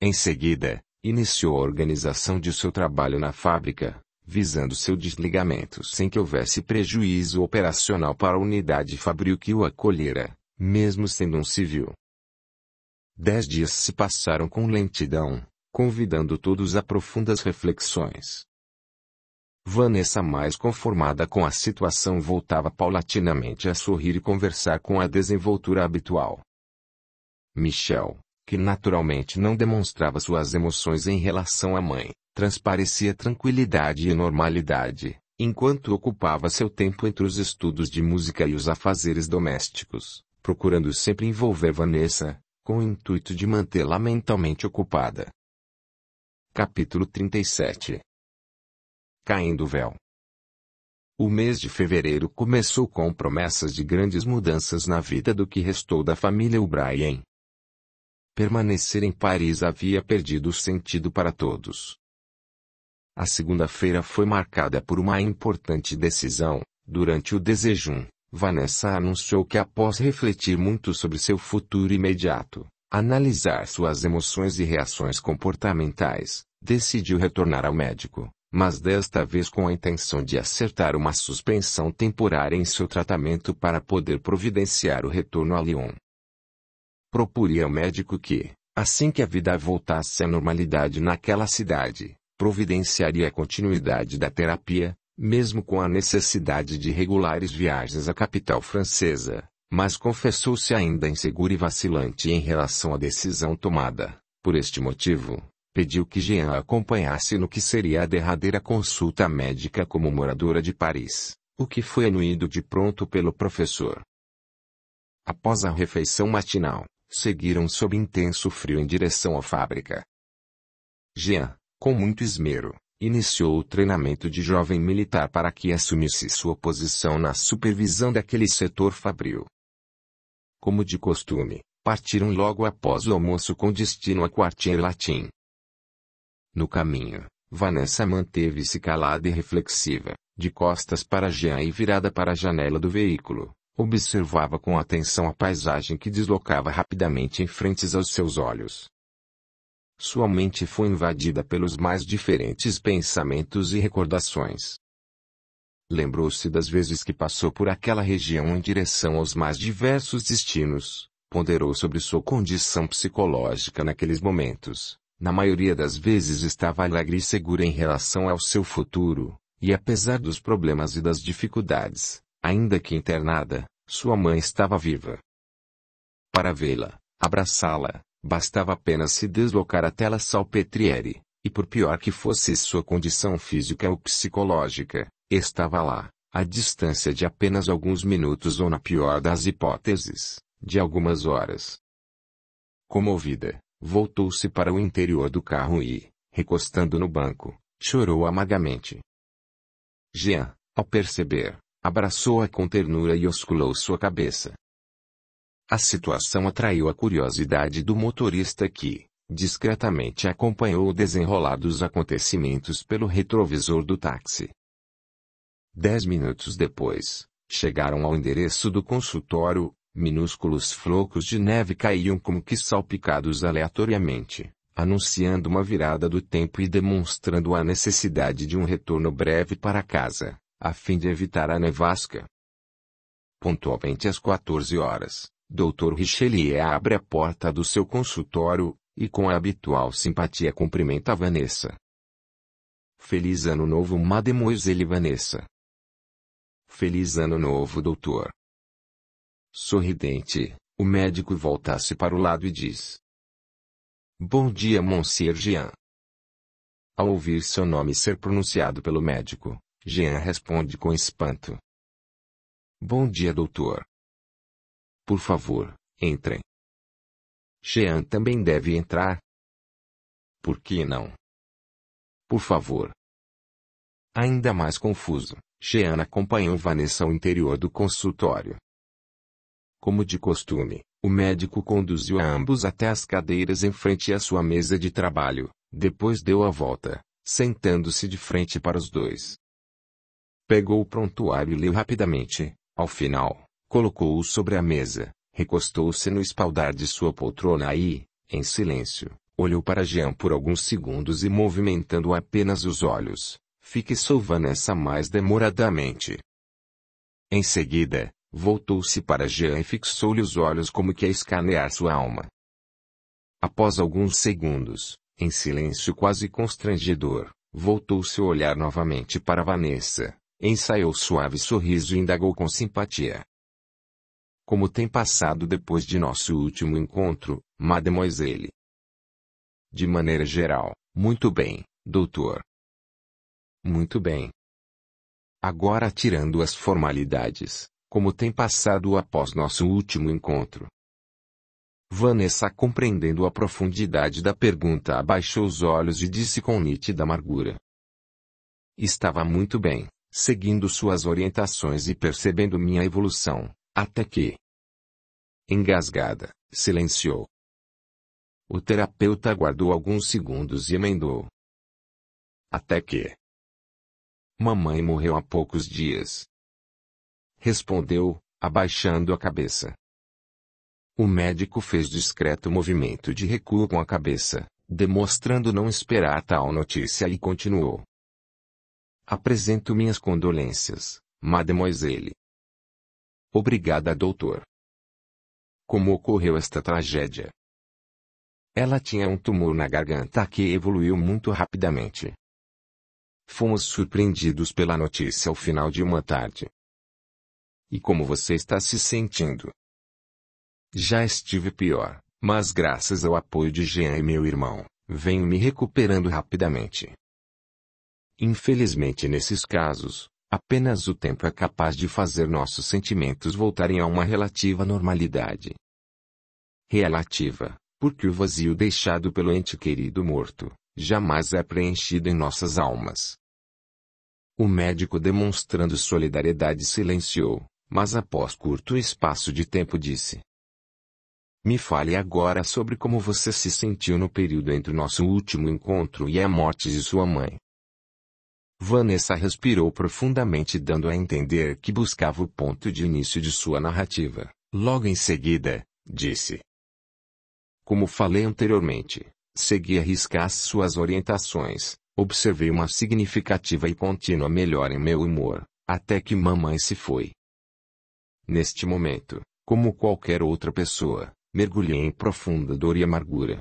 [SPEAKER 1] Em seguida, iniciou a organização de seu trabalho na fábrica, visando seu desligamento sem que houvesse prejuízo operacional para a unidade fabril que o acolhera, mesmo sendo um civil. Dez dias se passaram com lentidão, convidando todos a profundas reflexões. Vanessa, mais conformada com a situação, voltava paulatinamente a sorrir e conversar com a desenvoltura habitual. Michel, que naturalmente não demonstrava suas emoções em relação à mãe, transparecia tranquilidade e normalidade, enquanto ocupava seu tempo entre os estudos de música e os afazeres domésticos, procurando sempre envolver Vanessa, com o intuito de mantê-la mentalmente ocupada. Capítulo 37 Caindo o véu. O mês de fevereiro começou com promessas de grandes mudanças na vida do que restou da família O'Brien. Permanecer em Paris havia perdido o sentido para todos. A segunda-feira foi marcada por uma importante decisão. Durante o desejum, Vanessa anunciou que após refletir muito sobre seu futuro imediato, analisar suas emoções e reações comportamentais, decidiu retornar ao médico, mas desta vez com a intenção de acertar uma suspensão temporária em seu tratamento para poder providenciar o retorno a Lyon. Proporia ao médico que, assim que a vida voltasse à normalidade naquela cidade, providenciaria a continuidade da terapia, mesmo com a necessidade de regulares viagens à capital francesa, mas confessou-se ainda inseguro e vacilante em relação à decisão tomada. Por este motivo, pediu que Jean a acompanhasse no que seria a derradeira consulta médica como moradora de Paris, o que foi anuído de pronto pelo professor. Após a refeição matinal, seguiram sob intenso frio em direção à fábrica. Jean, com muito esmero, iniciou o treinamento de jovem militar para que assumisse sua posição na supervisão daquele setor fabril. Como de costume, partiram logo após o almoço com destino a Quartier Latim. No caminho, Vanessa manteve-se calada e reflexiva, de costas para Jean e virada para a janela do veículo. Observava com atenção a paisagem que deslocava rapidamente em frente aos seus olhos. Sua mente foi invadida pelos mais diferentes pensamentos e recordações. Lembrou-se das vezes que passou por aquela região em direção aos mais diversos destinos, ponderou sobre sua condição psicológica naqueles momentos. Na maioria das vezes estava alegre e segura em relação ao seu futuro, e apesar dos problemas e das dificuldades, ainda que internada, sua mãe estava viva. Para vê-la, abraçá-la, Bastava apenas se deslocar até La Salpetriere, e por pior que fosse sua condição física ou psicológica, estava lá, à distância de apenas alguns minutos ou na pior das hipóteses, de algumas horas. Comovida, voltou-se para o interior do carro e, recostando no banco, chorou amargamente. Jean, ao perceber, abraçou-a com ternura e osculou sua cabeça. A situação atraiu a curiosidade do motorista que, discretamente acompanhou o desenrolar dos acontecimentos pelo retrovisor do táxi. Dez minutos depois, chegaram ao endereço do consultório, minúsculos flocos de neve caíam como que salpicados aleatoriamente, anunciando uma virada do tempo e demonstrando a necessidade de um retorno breve para casa, a fim de evitar a nevasca. Pontualmente às 14 horas, Dr. Richelieu abre a porta do seu consultório, e com a habitual simpatia cumprimenta Vanessa. Feliz Ano Novo, Mademoiselle
[SPEAKER 2] Vanessa. Feliz Ano Novo, doutor. Sorridente, o médico volta-se para o lado e diz: Bom dia, Monsieur Jean. Ao ouvir seu nome ser pronunciado pelo médico, Jean responde com espanto: Bom dia, doutor. Por favor, entrem. Jean também deve entrar. Por que não? Por favor. Ainda mais confuso, Jean acompanhou Vanessa ao interior do consultório. Como
[SPEAKER 1] de costume, o médico conduziu a ambos até as cadeiras em frente à sua mesa de trabalho, depois deu a volta, sentando-se de frente para os dois. Pegou o prontuário e leu rapidamente, ao final, colocou-o sobre a mesa, recostou-se no espaldar de sua poltrona e, em silêncio, olhou para Jean por alguns segundos e movimentando apenas os olhos, fixou Vanessa mais demoradamente. Em seguida, voltou-se para Jean e fixou-lhe os olhos como que a escanear sua alma. Após alguns segundos, em silêncio quase constrangedor, voltou seu olhar novamente para Vanessa, ensaiou suave sorriso e indagou com simpatia como tem passado depois de nosso último encontro, mademoiselle. De maneira geral, muito bem, doutor. Muito bem. Agora tirando as formalidades, como tem passado após nosso último encontro. Vanessa, compreendendo a profundidade da pergunta, abaixou os olhos e disse com nítida amargura: Estava muito bem, seguindo suas orientações e percebendo minha evolução, até que,
[SPEAKER 2] engasgada, silenciou. O terapeuta aguardou alguns segundos e emendou. Até que. Mamãe morreu há poucos dias. Respondeu, abaixando a cabeça.
[SPEAKER 1] O médico fez discreto movimento de recuo com a cabeça, demonstrando não esperar tal notícia e continuou. Apresento minhas condolências, mademoiselle. Obrigada, doutor. Como ocorreu esta tragédia? Ela tinha um tumor na garganta que evoluiu muito rapidamente. Fomos surpreendidos pela notícia ao final de uma tarde. E como você está se sentindo? Já estive pior, mas graças ao apoio de Jean e meu irmão, venho me recuperando rapidamente. Infelizmente, nesses casos, Apenas o tempo é capaz de fazer nossos sentimentos voltarem a uma relativa normalidade. Relativa, porque o vazio deixado pelo ente querido morto jamais é preenchido em nossas almas. O médico, demonstrando solidariedade, silenciou, mas após curto espaço de tempo disse: Me fale agora sobre como você se sentiu no período entre o nosso último encontro e a morte de sua mãe. Vanessa respirou profundamente, dando a entender que buscava o ponto de início de sua narrativa. Logo em seguida, disse: Como falei anteriormente, segui a riscar suas orientações, observei uma significativa e contínua melhora em meu humor, até que mamãe se foi. Neste momento, como qualquer outra pessoa, mergulhei em profunda dor e amargura.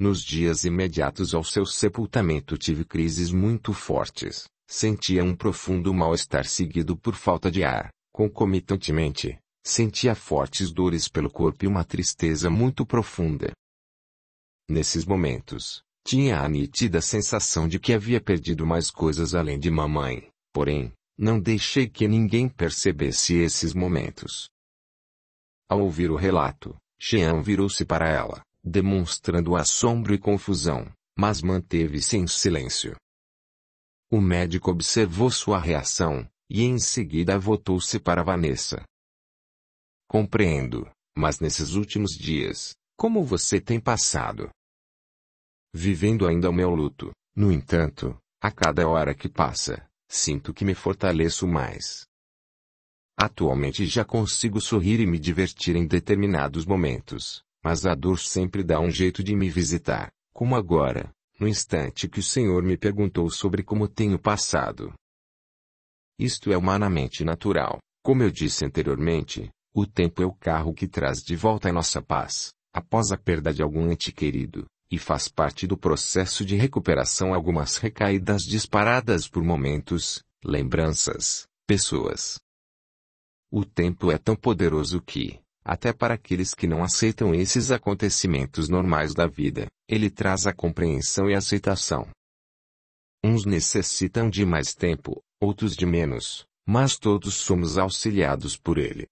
[SPEAKER 1] Nos dias imediatos ao seu sepultamento tive crises muito fortes. Sentia um profundo mal-estar seguido por falta de ar. Concomitantemente, sentia fortes dores pelo corpo e uma tristeza muito profunda. Nesses momentos, tinha a nítida sensação de que havia perdido mais coisas além de mamãe, porém, não deixei que ninguém percebesse esses momentos. Ao ouvir o relato, Jean virou-se para ela, demonstrando assombro e confusão, mas manteve-se em silêncio. O médico observou sua reação, e em seguida voltou-se para Vanessa. Compreendo, mas nesses últimos dias, como você tem passado? Vivendo ainda o meu luto, no entanto, a cada hora que passa, sinto que me fortaleço mais. Atualmente já consigo sorrir e me divertir em determinados momentos. Mas a dor sempre dá um jeito de me visitar, como agora, no instante que o Senhor me perguntou sobre como tenho passado. Isto é humanamente natural. Como eu disse anteriormente, o tempo é o carro que traz de volta a nossa paz, após a perda de algum ente querido, e faz parte do processo de recuperação algumas recaídas disparadas por momentos, lembranças, pessoas. O tempo é tão poderoso que, até para aqueles que não aceitam esses acontecimentos normais da vida, ele traz a compreensão e aceitação. Uns necessitam de mais tempo, outros de menos, mas todos somos auxiliados por ele.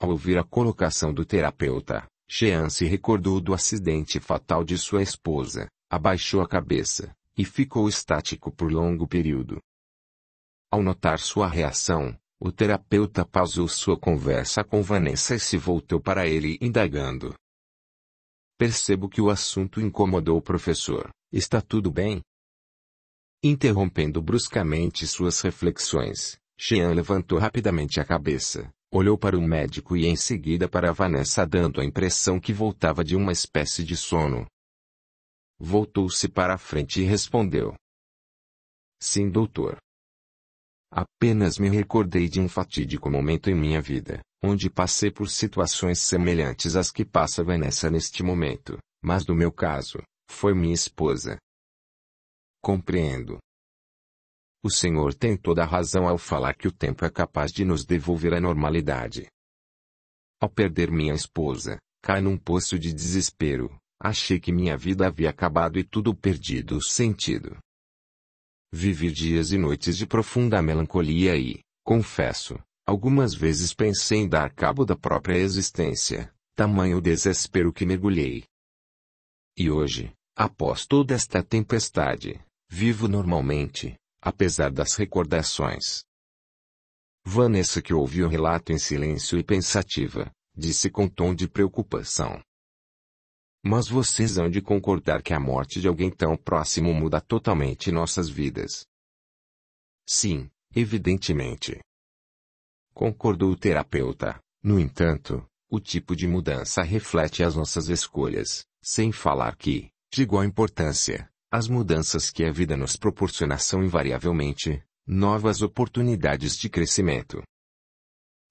[SPEAKER 1] Ao ouvir a colocação do terapeuta, Jean se recordou do acidente fatal de sua esposa, abaixou a cabeça, e ficou estático por longo período. Ao notar sua reação, o terapeuta pausou sua conversa com Vanessa e se voltou para ele indagando. Percebo que o assunto incomodou o professor. Está tudo bem? Interrompendo bruscamente suas reflexões, Jean levantou rapidamente a cabeça, olhou para o médico e em seguida para Vanessa dando a impressão que voltava de uma espécie de sono. Voltou-se para a frente e respondeu. Sim, doutor. Apenas me recordei de um fatídico momento em minha vida, onde passei por situações semelhantes às que passa Vanessa neste momento, mas no meu caso, foi minha esposa. Compreendo. O Senhor tem toda a razão ao falar que o tempo é capaz de nos devolver a normalidade. Ao perder minha esposa, caí num poço de desespero, achei que minha vida havia acabado e tudo perdido o sentido. Vivi dias e noites de profunda melancolia e, confesso, algumas vezes pensei em dar cabo da própria existência, tamanho desespero que mergulhei. E hoje, após toda esta tempestade, vivo normalmente, apesar das recordações. Vanessa que ouviu o relato em silêncio e pensativa, disse com tom de preocupação. Mas vocês hão de concordar que a morte de alguém tão próximo muda totalmente nossas vidas. Sim, evidentemente. Concordou o terapeuta.
[SPEAKER 2] No entanto,
[SPEAKER 1] o tipo de mudança reflete as nossas escolhas, sem falar que, de igual importância, as mudanças que a vida nos proporciona são invariavelmente novas oportunidades de crescimento.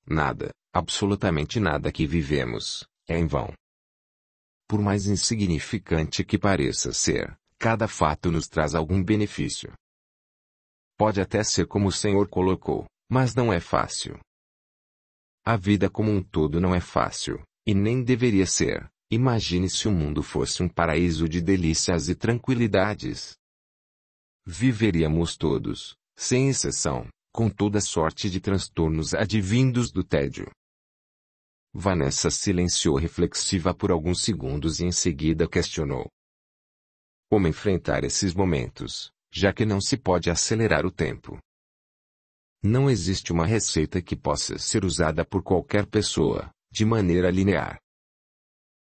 [SPEAKER 1] Nada, absolutamente nada que vivemos, é em vão. Por mais insignificante que pareça ser, cada fato nos traz algum benefício. Pode até ser como o Senhor colocou, mas não é fácil. A vida como um todo não é fácil, e nem deveria ser. Imagine se o mundo fosse um paraíso de delícias e tranquilidades. Viveríamos todos, sem exceção, com toda sorte de transtornos advindos do tédio, Vanessa silenciou reflexiva por alguns segundos e em seguida questionou. Como enfrentar esses momentos, já que não se pode acelerar o tempo? Não existe uma receita que possa ser usada por qualquer pessoa, de maneira linear.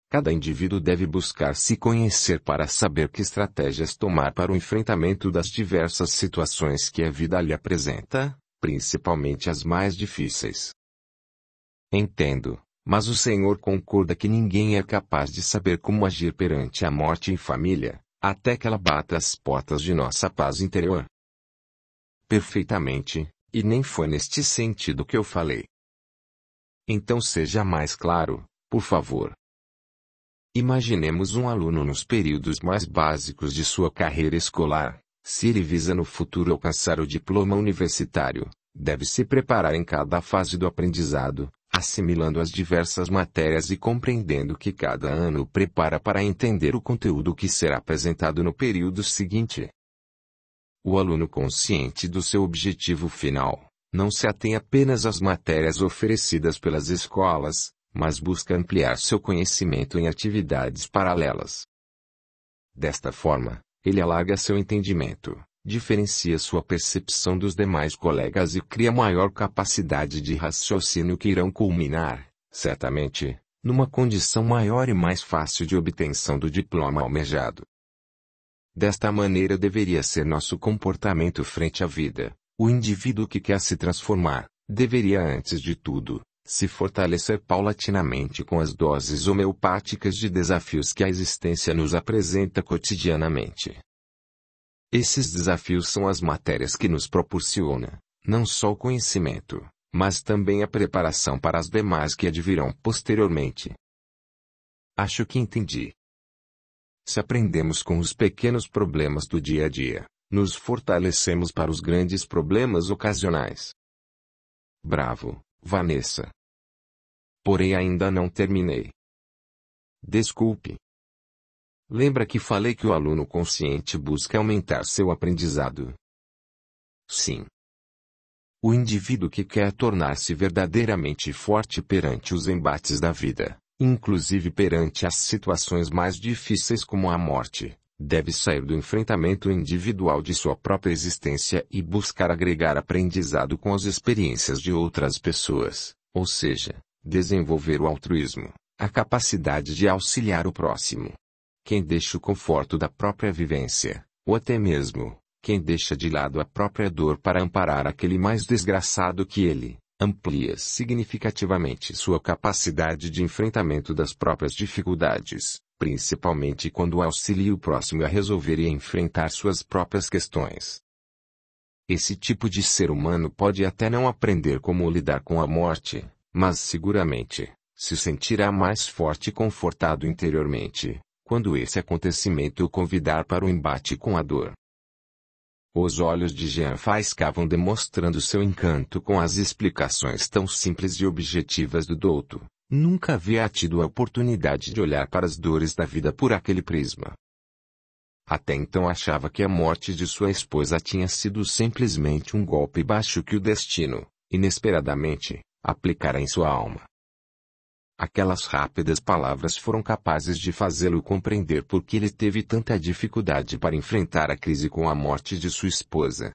[SPEAKER 1] Cada indivíduo deve buscar se conhecer para saber que estratégias tomar para o enfrentamento das diversas situações que a vida lhe apresenta, principalmente as mais difíceis. Entendo, mas o Senhor concorda que ninguém é capaz de saber como agir perante a morte em família, até que ela bata as portas de nossa paz interior. Perfeitamente, e nem foi neste sentido que eu falei. Então seja mais claro, por favor. Imaginemos um aluno nos períodos mais básicos de sua carreira escolar. Se ele visa no futuro alcançar o diploma universitário, deve se preparar em cada fase do aprendizado, assimilando as diversas matérias e compreendendo que cada ano prepara para entender o conteúdo que será apresentado no período seguinte. O aluno consciente do seu objetivo final, não se atém apenas às matérias oferecidas pelas escolas, mas busca ampliar seu conhecimento em atividades paralelas. Desta forma, ele alarga seu entendimento, diferencia sua percepção dos demais colegas e cria maior capacidade de raciocínio que irão culminar, certamente, numa condição maior e mais fácil de obtenção do diploma almejado. Desta maneira deveria ser nosso comportamento frente à vida. O indivíduo que quer se transformar, deveria antes de tudo, se fortalecer paulatinamente com as doses homeopáticas de desafios que a existência nos apresenta cotidianamente. Esses desafios são as matérias que nos proporciona, não só o conhecimento, mas também a preparação para as demais que advirão posteriormente. Acho que entendi. Se aprendemos com os pequenos problemas do dia a dia, nos fortalecemos para os grandes problemas
[SPEAKER 2] ocasionais. Bravo, Vanessa. Porém ainda não terminei. Desculpe. Lembra que falei que o aluno consciente busca aumentar seu aprendizado? Sim.
[SPEAKER 1] O indivíduo que quer tornar-se verdadeiramente forte perante os embates da vida, inclusive perante as situações mais difíceis como a morte, deve sair do enfrentamento individual de sua própria existência e buscar agregar aprendizado com as experiências de outras pessoas, ou seja, desenvolver o altruísmo, a capacidade de auxiliar o próximo, quem deixa o conforto da própria vivência, ou até mesmo, quem deixa de lado a própria dor para amparar aquele mais desgraçado que ele, amplia significativamente sua capacidade de enfrentamento das próprias dificuldades, principalmente quando auxilia o próximo a resolver e enfrentar suas próprias questões. Esse tipo de ser humano pode até não aprender como lidar com a morte, mas seguramente, se sentirá mais forte e confortado interiormente, quando esse acontecimento o convidar para o embate com a dor. Os olhos de Jean faiscavam demonstrando seu encanto com as explicações tão simples e objetivas do douto. Nunca havia tido a oportunidade de olhar para as dores da vida por aquele prisma. Até então achava que a morte de sua esposa tinha sido simplesmente um golpe baixo que o destino, inesperadamente, aplicara em sua alma. Aquelas rápidas palavras foram capazes de fazê-lo compreender por que ele teve tanta dificuldade para enfrentar a crise com a morte de sua esposa.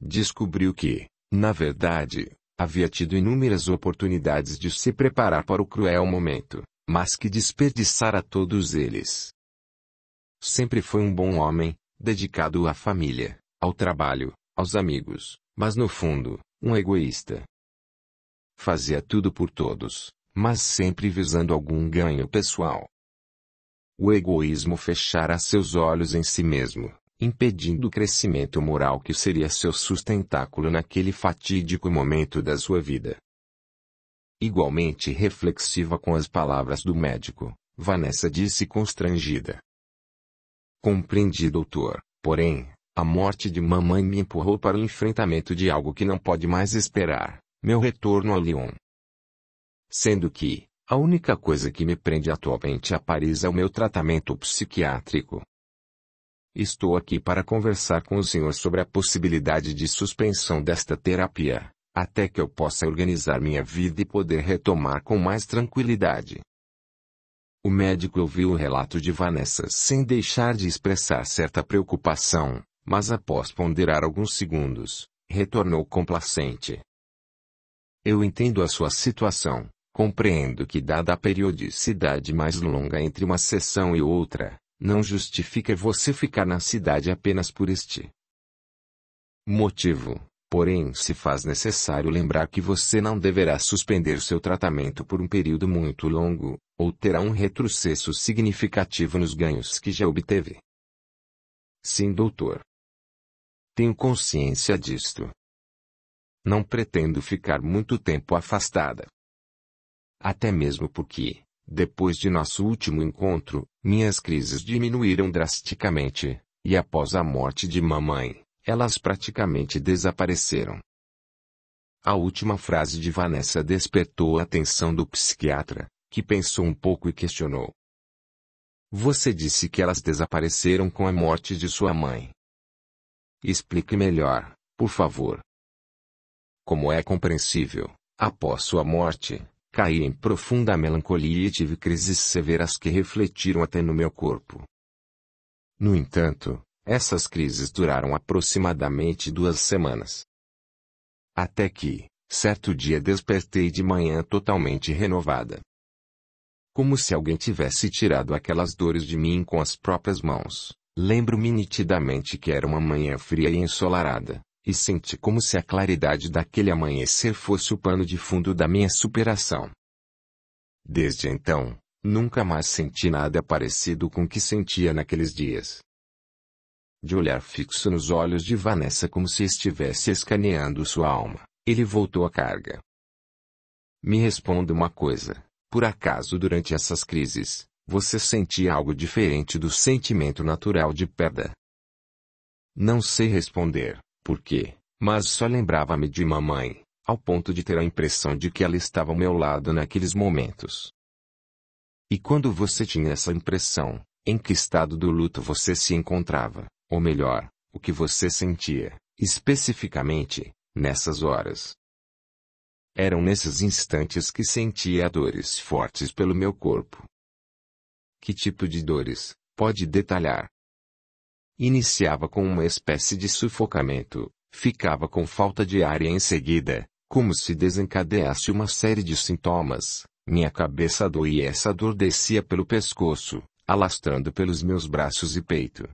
[SPEAKER 1] Descobriu que, na verdade, havia tido inúmeras oportunidades de se preparar para o cruel momento, mas que desperdiçara todos eles. Sempre foi um bom homem, dedicado à família, ao trabalho, aos amigos, mas no fundo, um egoísta. Fazia tudo por todos, mas sempre visando algum ganho pessoal. O egoísmo fechara seus olhos em si mesmo, impedindo o crescimento moral que seria seu sustentáculo naquele fatídico momento da sua vida. Igualmente reflexiva com as palavras do médico, Vanessa disse constrangida. Compreendi, doutor, porém, a morte de mamãe me empurrou para o enfrentamento de algo que não pode mais esperar, meu retorno a Lyon. Sendo que, a única coisa que me prende atualmente a Paris é o meu tratamento psiquiátrico. Estou aqui para conversar com o senhor sobre a possibilidade de suspensão desta terapia, até que eu possa organizar minha vida e poder retomar com mais tranquilidade. O médico ouviu o relato de Vanessa sem deixar de expressar certa preocupação, mas após ponderar alguns segundos, retornou complacente. Eu entendo a sua situação, Compreendo que dada a periodicidade mais longa entre uma sessão e outra, não justifica você ficar na cidade apenas por este motivo. Porém, se faz necessário lembrar que você não deverá suspender seu tratamento por um período muito longo, ou terá um retrocesso significativo nos ganhos que já obteve.
[SPEAKER 2] Sim, doutor. Tenho consciência disto. Não pretendo ficar muito tempo afastada
[SPEAKER 1] até mesmo porque, depois de nosso último encontro, minhas crises diminuíram drasticamente, e após a morte de mamãe, elas praticamente desapareceram. A última frase de Vanessa despertou a atenção do psiquiatra, que pensou um pouco e questionou. Você disse que elas desapareceram com a morte de sua mãe. Explique melhor, por favor. Como é compreensível, após sua morte, Caí em profunda melancolia e tive crises severas que refletiram até no meu corpo. No entanto, essas crises duraram aproximadamente duas semanas. Até que, certo dia despertei de manhã totalmente renovada. Como se alguém tivesse tirado aquelas dores de mim com as próprias mãos. Lembro-me nitidamente que era uma manhã fria e ensolarada e senti como se a claridade daquele amanhecer fosse o pano de fundo da minha superação. Desde então, nunca mais senti nada parecido com o que sentia naqueles dias. De olhar fixo nos olhos de Vanessa como se estivesse escaneando sua alma, ele voltou à carga. Me responda uma coisa: por acaso durante essas crises, você sentia algo diferente do sentimento natural de perda? Não sei responder quê? mas só lembrava-me de mamãe, ao ponto de ter a impressão de que ela estava ao meu lado naqueles momentos. E quando você tinha essa impressão, em que estado do luto você se encontrava, ou melhor, o que você sentia, especificamente, nessas horas? Eram nesses instantes que sentia dores fortes pelo meu corpo. Que tipo de dores, pode detalhar? Iniciava com uma espécie de sufocamento, ficava com falta de ar e em seguida, como se desencadeasse uma série de sintomas, minha cabeça doía e essa dor descia pelo pescoço, alastrando pelos meus braços e peito.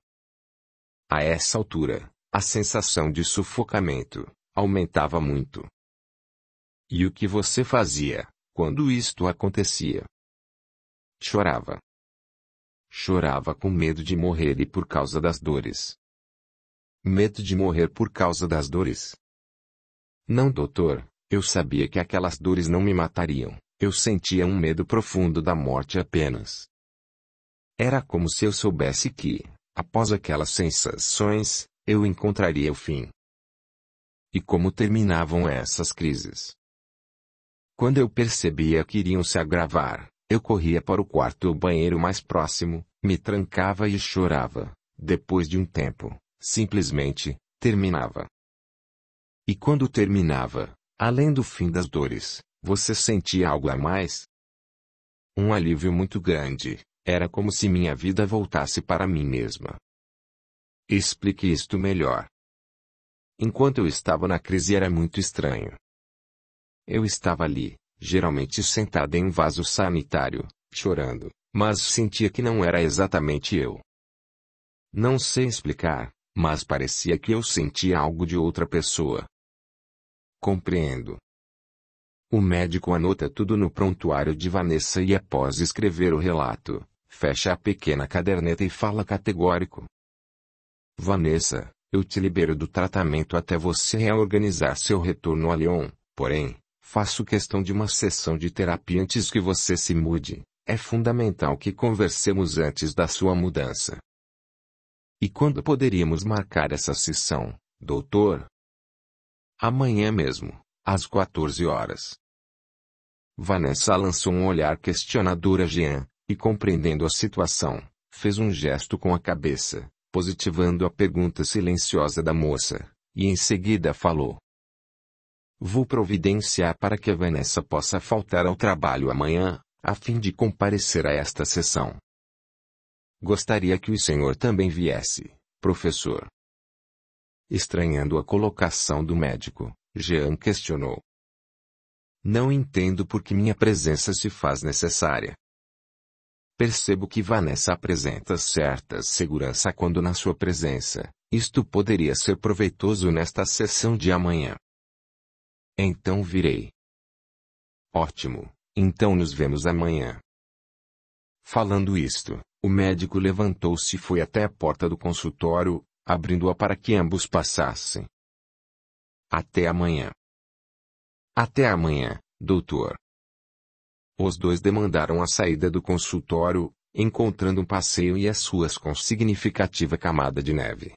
[SPEAKER 1] A essa altura, a sensação de sufocamento aumentava muito. E o que você fazia quando isto
[SPEAKER 2] acontecia? Chorava. Chorava com medo de morrer e por causa das dores. Medo de morrer por causa das dores?
[SPEAKER 1] Não, doutor, eu sabia que aquelas dores não me matariam. Eu sentia um medo profundo da morte apenas. Era como se eu soubesse que, após aquelas sensações, eu encontraria o fim. E como terminavam essas crises? Quando eu percebia que iriam se agravar, eu corria para o quarto ou banheiro mais próximo, me trancava e chorava. Depois de um tempo, simplesmente, terminava. E quando terminava, além do fim das dores, você sentia algo a mais? Um alívio muito grande, era como se minha vida voltasse para mim mesma. Explique isto melhor. Enquanto eu estava na crise era muito estranho. Eu estava ali, geralmente sentada em um vaso sanitário, chorando, mas sentia que não era exatamente eu. Não sei explicar, mas parecia que eu sentia algo de outra pessoa. Compreendo. O médico anota tudo no prontuário de Vanessa e após escrever o relato, fecha a pequena caderneta e fala categórico. Vanessa, eu te libero do tratamento até você reorganizar seu retorno a Lyon, porém, Faço questão de uma sessão de terapia antes que você se mude. É fundamental que conversemos antes da sua mudança. E quando poderíamos marcar essa sessão, doutor? Amanhã mesmo, às 14 horas. Vanessa lançou um olhar questionador a Jean, e compreendendo a situação, fez um gesto com a cabeça, positivando a pergunta silenciosa da moça, e em seguida falou: Vou providenciar para que a Vanessa possa faltar ao trabalho amanhã, a fim de comparecer a esta sessão. Gostaria que o senhor também viesse, professor. Estranhando a colocação do médico, Jean questionou. Não entendo por que minha presença se faz necessária. Percebo que Vanessa apresenta certa segurança quando na sua presença. Isto poderia ser proveitoso nesta sessão de amanhã.
[SPEAKER 2] Então virei. Ótimo, então nos vemos amanhã. Falando isto, o médico levantou-se e foi até a porta do consultório, abrindo-a para que ambos passassem. Até amanhã. Até amanhã, doutor. Os
[SPEAKER 1] dois demandaram a saída do consultório, encontrando um passeio e as suas com significativa camada de neve.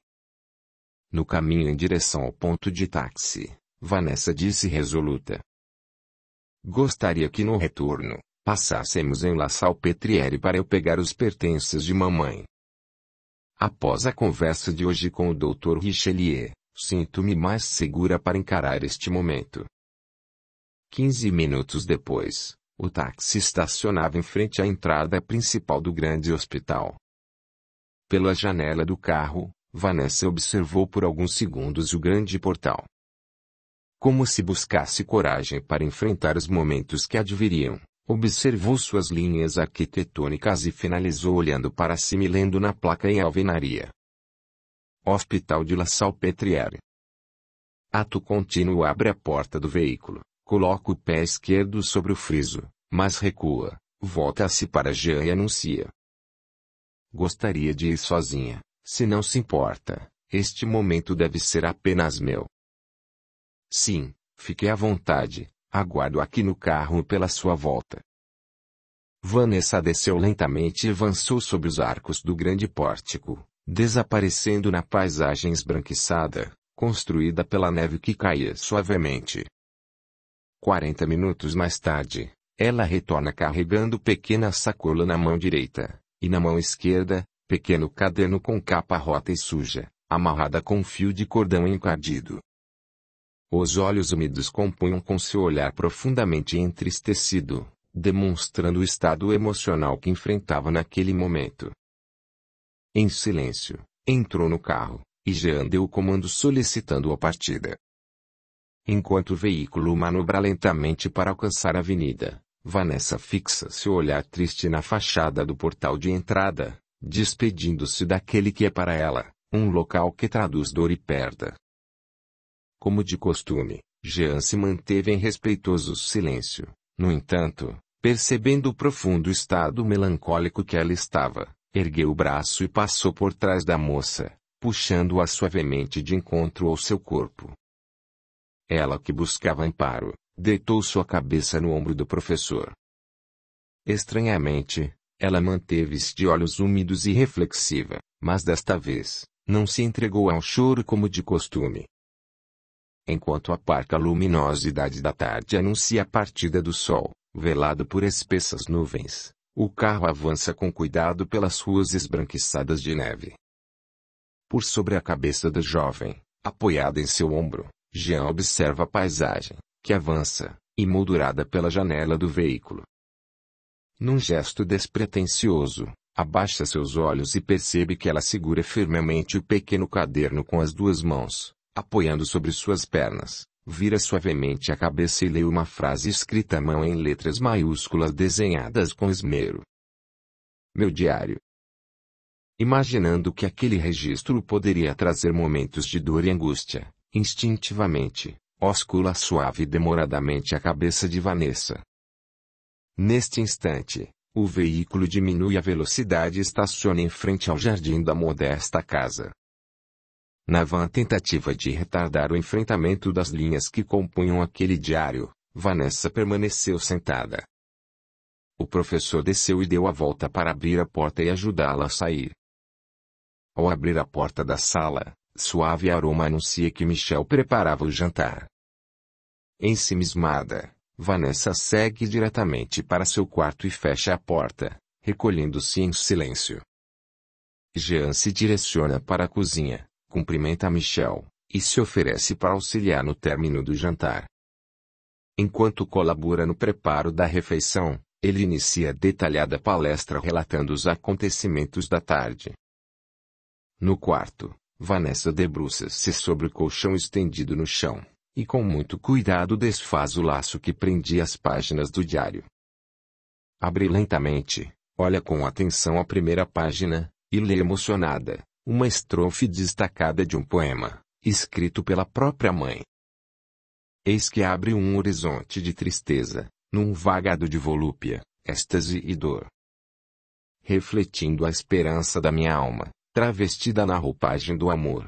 [SPEAKER 1] No caminho em direção ao ponto de táxi, Vanessa disse resoluta. Gostaria que no retorno, passássemos em La Salpetriere para eu pegar os pertences de mamãe. Após a conversa de hoje com o Dr. Richelieu, sinto-me mais segura para encarar este momento. Quinze minutos depois, o táxi estacionava em frente à entrada principal do grande hospital. Pela janela do carro, Vanessa observou por alguns segundos o grande portal como se buscasse coragem para enfrentar os momentos que adviriam. Observou suas linhas arquitetônicas e finalizou olhando para si, e lendo na placa em alvenaria. Hospital de La Salpêtrière. Ato contínuo abre a porta do veículo, coloca o pé esquerdo sobre o friso, mas recua, volta-se para Jean e anuncia. Gostaria de ir sozinha, se não se importa, este momento deve ser apenas meu. Sim, fique à vontade. Aguardo aqui no carro pela sua volta. Vanessa desceu lentamente e avançou sob os arcos do grande pórtico, desaparecendo na paisagem esbranquiçada, construída pela neve que caía suavemente. Quarenta minutos mais tarde, ela retorna carregando pequena sacola na mão direita, e na mão esquerda, pequeno caderno com capa rota e suja, amarrada com fio de cordão encardido. Os olhos úmidos compunham com seu olhar profundamente entristecido, demonstrando o estado emocional que enfrentava naquele momento. Em silêncio, entrou no carro, e Jean deu o comando solicitando a partida. Enquanto o veículo manobra lentamente para alcançar a avenida, Vanessa fixa seu olhar triste na fachada do portal de entrada, despedindo-se daquele que é para ela, um local que traduz dor e perda. Como de costume, Jean se manteve em respeitoso silêncio. No entanto, percebendo o profundo estado melancólico que ela estava, ergueu o braço e passou por trás da moça, puxando-a suavemente de encontro ao seu corpo. Ela que buscava amparo, deitou sua cabeça no ombro do professor. Estranhamente, ela manteve-se de olhos úmidos e reflexiva, mas desta vez, não se entregou ao choro como de costume, enquanto a parca luminosidade da tarde anuncia a partida do sol, velado por espessas nuvens, o carro avança com cuidado pelas ruas esbranquiçadas de neve. Por sobre a cabeça da jovem, apoiada em seu ombro, Jean observa a paisagem, que avança, emoldurada pela janela do veículo. Num gesto despretensioso, abaixa seus olhos e percebe que ela segura firmemente o pequeno caderno com as duas mãos, apoiando sobre suas pernas, vira suavemente a cabeça e lê uma frase escrita à mão em letras maiúsculas desenhadas com esmero. Meu diário. Imaginando que aquele registro poderia trazer momentos de dor e angústia, instintivamente, oscula suave e demoradamente a cabeça de Vanessa. Neste instante, o veículo diminui a velocidade e estaciona em frente ao jardim da modesta casa. Na vã tentativa de retardar o enfrentamento das linhas que compunham aquele diário, Vanessa permaneceu sentada. O professor desceu e deu a volta para abrir a porta e ajudá-la a sair. Ao abrir a porta da sala, suave aroma anuncia que Michel preparava o jantar. Ensimismada, Vanessa segue diretamente para seu quarto e fecha a porta, recolhendo-se em silêncio. Jean se direciona para a cozinha, cumprimenta Michel, e se oferece para auxiliar no término do jantar. Enquanto colabora no preparo da refeição, ele inicia detalhada palestra relatando os acontecimentos da tarde. No quarto, Vanessa debruça-se sobre o colchão estendido no chão, e com muito cuidado desfaz o laço que prendia as páginas do diário. Abre lentamente, olha com atenção a primeira página, e lê emocionada, uma estrofe destacada de um poema, escrito pela própria mãe. Eis que abre um horizonte de tristeza, num vagado de volúpia, êxtase e dor. Refletindo a esperança da minha alma, travestida na roupagem do amor.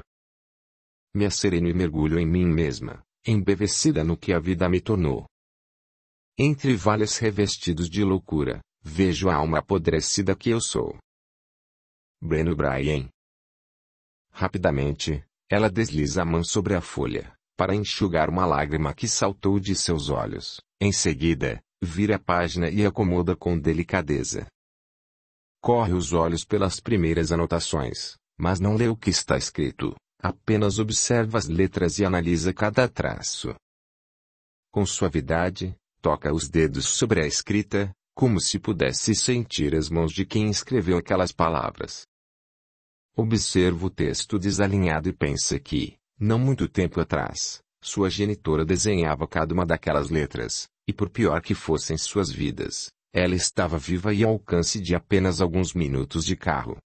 [SPEAKER 1] Me acereno e mergulho em mim mesma, embevecida no que a vida me tornou. Entre vales revestidos de loucura, vejo a alma apodrecida que eu sou. Breno Bryan Rapidamente, ela desliza a mão sobre a folha, para enxugar uma lágrima que saltou de seus olhos. Em seguida, vira a página e acomoda com delicadeza. Corre os olhos pelas primeiras anotações, mas não lê o que está escrito, apenas observa as letras e analisa cada traço. Com suavidade, toca os dedos sobre a escrita, como se pudesse sentir as mãos de quem escreveu aquelas palavras. Observa o texto desalinhado e pensa que, não muito tempo atrás, sua genitora desenhava cada uma daquelas letras, e por pior que fossem suas vidas, ela estava viva e ao alcance de apenas alguns minutos de carro.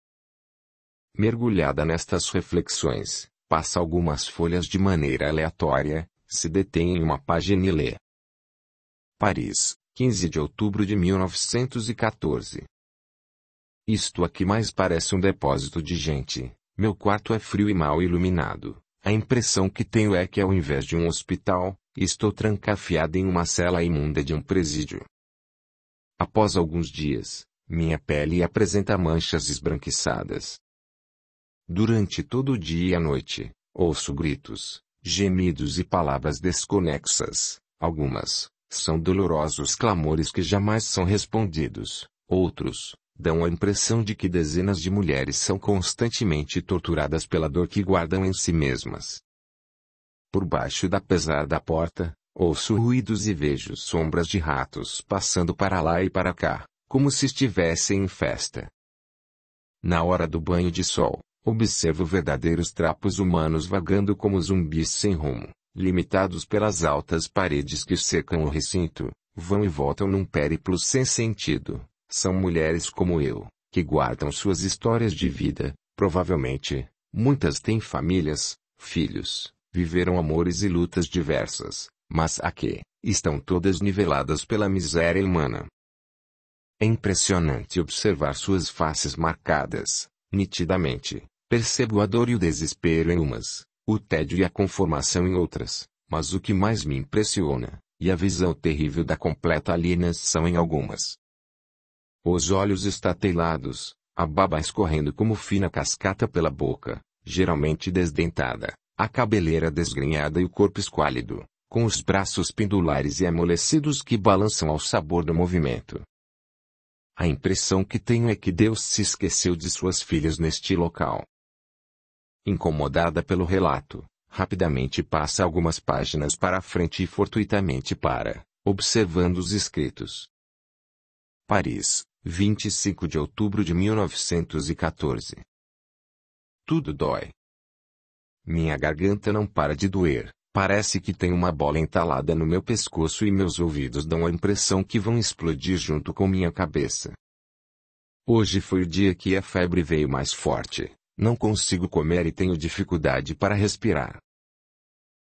[SPEAKER 1] Mergulhada nestas reflexões, passa algumas folhas de maneira aleatória, se detém em uma página e lê. Paris, 15 de outubro de 1914. Isto aqui mais parece um depósito de gente. Meu quarto é frio e mal iluminado. A impressão que tenho é que ao invés de um hospital, estou trancafiado em uma cela imunda de um presídio. Após alguns dias, minha pele apresenta manchas esbranquiçadas. Durante todo o dia e a noite, ouço gritos, gemidos e palavras desconexas. Algumas são dolorosos clamores que jamais são respondidos, outros dão a impressão de que dezenas de mulheres são constantemente torturadas pela dor que guardam em si mesmas. Por baixo da pesada porta, ouço ruídos e vejo sombras de ratos passando para lá e para cá, como se estivessem em festa. Na hora do banho de sol, observo verdadeiros trapos humanos vagando como zumbis sem rumo, limitados pelas altas paredes que cercam o recinto, vão e voltam num périplo sem sentido, são mulheres como eu, que guardam suas histórias de vida, provavelmente, muitas têm famílias, filhos, viveram amores e lutas diversas, mas aqui, estão todas niveladas pela miséria humana. É impressionante observar suas faces marcadas, nitidamente, percebo a dor e o desespero em umas, o tédio e a conformação em outras, mas o que mais me impressiona, e a visão terrível da completa alienação em algumas, os olhos estatelados, a baba escorrendo como fina cascata pela boca, geralmente desdentada, a cabeleira desgrenhada e o corpo esquálido, com os braços pendulares e amolecidos que balançam ao sabor do movimento. A impressão que tenho é que Deus se esqueceu de suas filhas neste local. Incomodada pelo relato, rapidamente passa algumas páginas para frente e fortuitamente para, observando os escritos. Paris, 25 de outubro de 1914. Tudo dói. Minha garganta não para de doer, parece que tem uma bola entalada no meu pescoço e meus ouvidos dão a impressão que vão explodir junto com minha cabeça. Hoje foi o dia que a febre veio mais forte, não consigo comer e tenho dificuldade para respirar.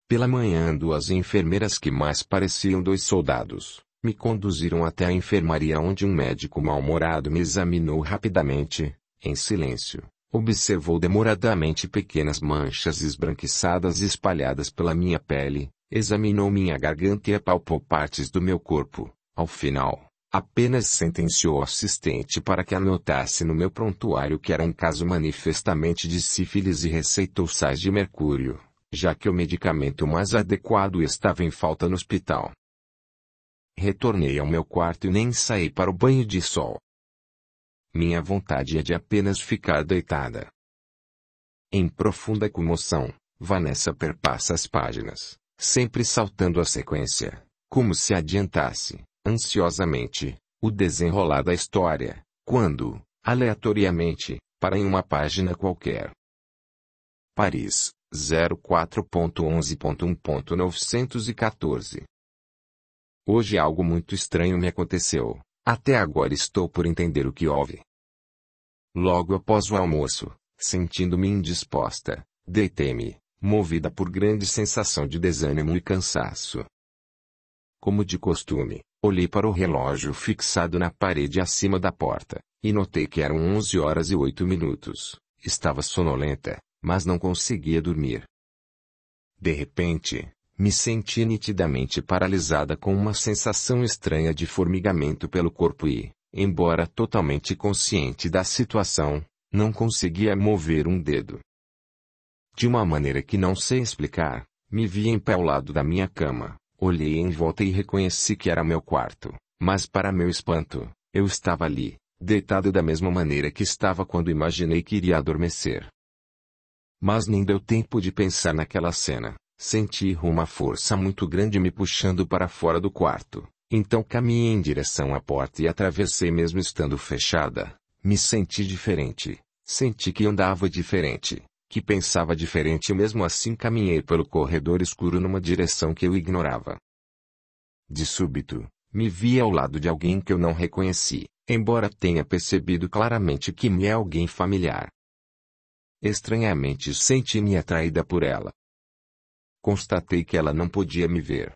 [SPEAKER 1] Pela manhã duas enfermeiras que mais pareciam dois soldados, me conduziram até a enfermaria onde um médico mal-humorado me examinou rapidamente, em silêncio. Observou demoradamente pequenas manchas esbranquiçadas espalhadas pela minha pele, examinou minha garganta e apalpou partes do meu corpo. Ao final, apenas sentenciou o assistente para que anotasse no meu prontuário que era um caso manifestamente de sífilis e receitou sais de mercúrio, já que o medicamento mais adequado estava em falta no hospital. Retornei ao meu quarto e nem saí para o banho de sol. Minha vontade é de apenas ficar deitada. Em profunda comoção, Vanessa perpassa as páginas, sempre saltando a sequência, como se adiantasse, ansiosamente, o desenrolar da história, quando, aleatoriamente, para em uma página qualquer. Paris, 04.11.1.914 Hoje algo muito estranho me aconteceu. Até agora estou por entender o que houve. Logo após o almoço, sentindo-me indisposta, deitei-me, movida por grande sensação de desânimo e cansaço. Como de costume, olhei para o relógio fixado na parede acima da porta, e notei que eram 11 horas e 8 minutos. Estava sonolenta, mas não conseguia dormir. De repente, me senti nitidamente paralisada com uma sensação estranha de formigamento pelo corpo e, embora totalmente consciente da situação, não conseguia mover um dedo. De uma maneira que não sei explicar, me vi em pé ao lado da minha cama, olhei em volta e reconheci que era meu quarto, mas para meu espanto, eu estava ali, deitado da mesma maneira que estava quando imaginei que iria adormecer. Mas nem deu tempo de pensar naquela cena. Senti uma força muito grande me puxando para fora do quarto. Então caminhei em direção à porta e atravessei mesmo estando fechada. Me senti diferente. Senti que andava diferente, que pensava diferente e mesmo assim caminhei pelo corredor escuro numa direção que eu ignorava. De súbito, me vi ao lado de alguém que eu não reconheci, embora tenha percebido claramente que me é alguém familiar. Estranhamente senti-me atraída por ela. Constatei que ela não podia me ver.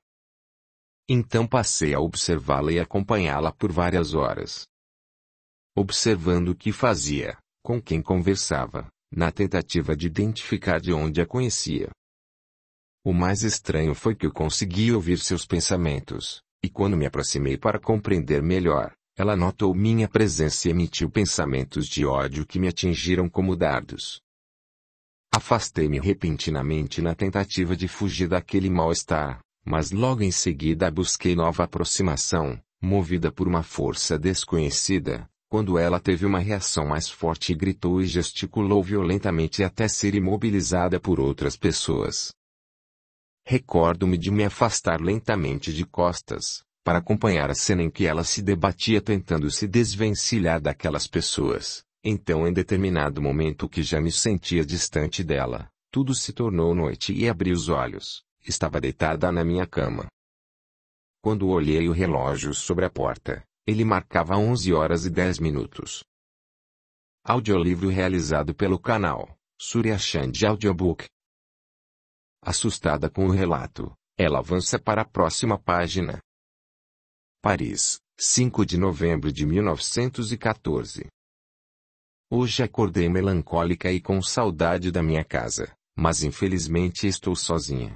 [SPEAKER 1] Então passei a observá-la e acompanhá-la por várias horas. Observando o que fazia, com quem conversava, na tentativa de identificar de onde a conhecia. O mais estranho foi que eu consegui ouvir seus pensamentos, e quando me aproximei para compreender melhor, ela notou minha presença e emitiu pensamentos de ódio que me atingiram como dardos. Afastei-me repentinamente na tentativa de fugir daquele mal-estar, mas logo em seguida busquei nova aproximação, movida por uma força desconhecida, quando ela teve uma reação mais forte e gritou e gesticulou violentamente até ser imobilizada por outras pessoas. Recordo-me de me afastar lentamente de costas, para acompanhar a cena em que ela se debatia tentando se desvencilhar daquelas pessoas. Então, em determinado momento que já me sentia distante dela, tudo se tornou noite e abri os olhos. Estava deitada na minha cama. Quando olhei o relógio sobre a porta, ele marcava 11 horas e 10 minutos. Audiolivro realizado pelo canal Surya Chand Audiobook. Assustada com o relato, ela avança para a próxima página. Paris, 5 de novembro de 1914. Hoje acordei melancólica e com saudade da minha casa, mas infelizmente estou sozinha.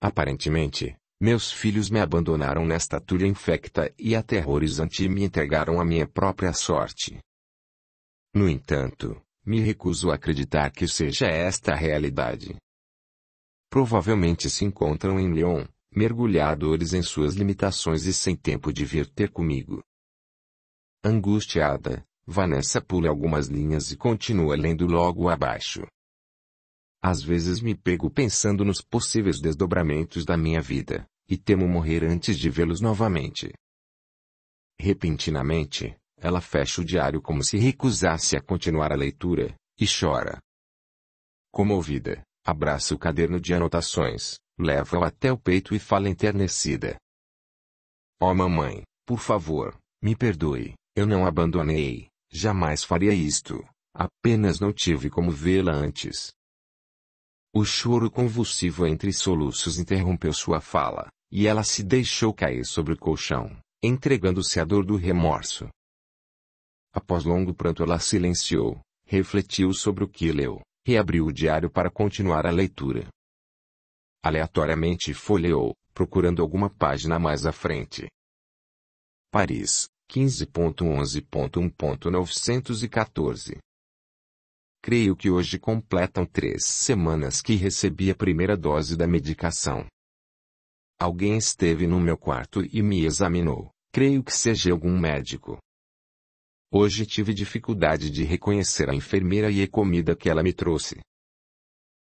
[SPEAKER 1] Aparentemente, meus filhos me abandonaram nesta turia infecta e aterrorizante e me entregaram à minha própria sorte. No entanto, me recuso a acreditar que seja esta a realidade. Provavelmente se encontram em Lyon, mergulhadores em suas limitações e sem tempo de vir ter comigo. Angustiada, Vanessa pula algumas linhas e continua lendo logo abaixo. Às vezes me pego pensando nos possíveis desdobramentos da minha vida, e temo morrer antes de vê-los novamente. Repentinamente, ela fecha o diário como se recusasse a continuar a leitura, e chora. Comovida, abraça o caderno de anotações, leva-o até o peito e fala enternecida. Ó oh, mamãe, por favor, me perdoe, eu não abandonei. Jamais faria isto. Apenas não tive como vê-la antes. O choro convulsivo entre soluços interrompeu sua fala, e ela se deixou cair sobre o colchão, entregando-se à dor do remorso. Após longo pranto ela silenciou, refletiu sobre o que leu, reabriu o diário para continuar a leitura. Aleatoriamente folheou, procurando alguma página mais à frente. Paris, 15.11.1.914. Creio que hoje completam três semanas que recebi a primeira dose da medicação. Alguém esteve no meu quarto e me examinou, creio que seja algum médico. Hoje tive dificuldade de reconhecer a enfermeira e a comida que ela me trouxe.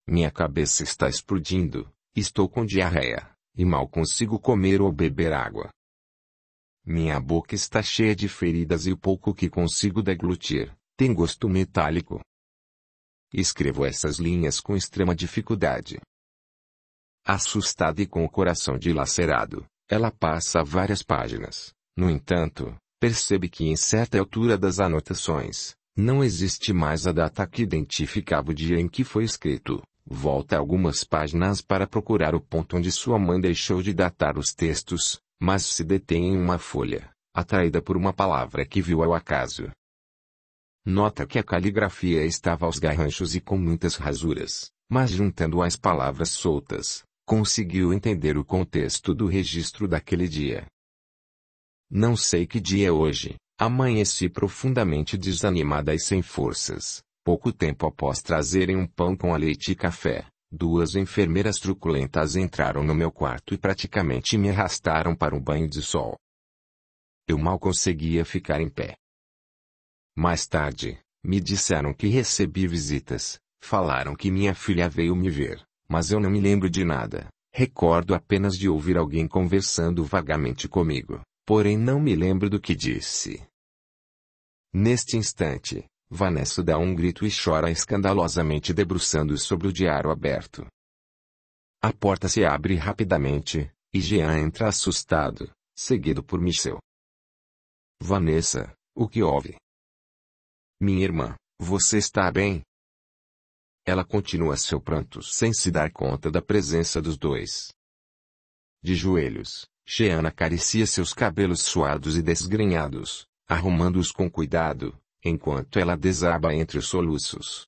[SPEAKER 1] Minha cabeça está explodindo, estou com diarreia, e mal consigo comer ou beber água. Minha boca está cheia de feridas e o pouco que consigo deglutir tem gosto metálico. Escrevo essas linhas com extrema dificuldade. Assustada e com o coração dilacerado, ela passa várias páginas. No entanto, percebe que em certa altura das anotações, não existe mais a data que identificava o dia em que foi escrito. Volta algumas páginas para procurar o ponto onde sua mãe deixou de datar os textos, mas se detém em uma folha, atraída por uma palavra que viu ao acaso. Nota que a caligrafia estava aos garranchos e com muitas rasuras, mas juntando as palavras soltas, conseguiu entender o contexto do registro daquele dia. Não sei que dia é hoje, amanheci profundamente desanimada e sem forças, pouco tempo após trazerem um pão com a leite e café, Duas enfermeiras truculentas entraram no meu quarto e praticamente me arrastaram para um banho de sol. Eu mal conseguia ficar em pé. Mais tarde, me disseram que recebi visitas, falaram que minha filha veio me ver, mas eu não me lembro de nada. Recordo apenas de ouvir alguém conversando vagamente comigo, porém não me lembro do que disse. Neste instante, Vanessa dá um grito e chora escandalosamente debruçando sobre o diário aberto. A porta se abre rapidamente,
[SPEAKER 2] e Jean entra assustado, seguido por Michel. Vanessa, o que houve? Minha irmã, você está bem?
[SPEAKER 1] Ela continua seu pranto sem se dar conta da presença dos dois. De joelhos, Jean acaricia seus cabelos suados e desgrenhados, arrumando-os com cuidado, enquanto ela desaba entre os soluços.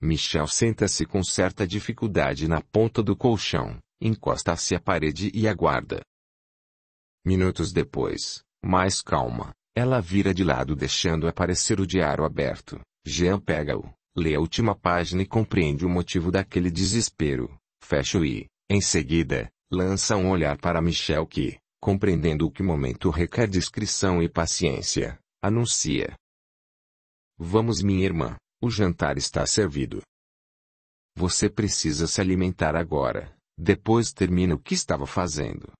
[SPEAKER 1] Michel senta-se com certa dificuldade na ponta do colchão, encosta-se à parede e aguarda. Minutos depois, mais calma, ela vira de lado deixando aparecer o diário aberto. Jean pega-o, lê a última página e compreende o motivo daquele desespero. Fecha-o e, em seguida, lança um olhar para Michel que, compreendendo o que momento requer discrição e paciência, anuncia: Vamos, minha irmã, o jantar está servido. Você precisa se alimentar agora, depois termina o que estava fazendo.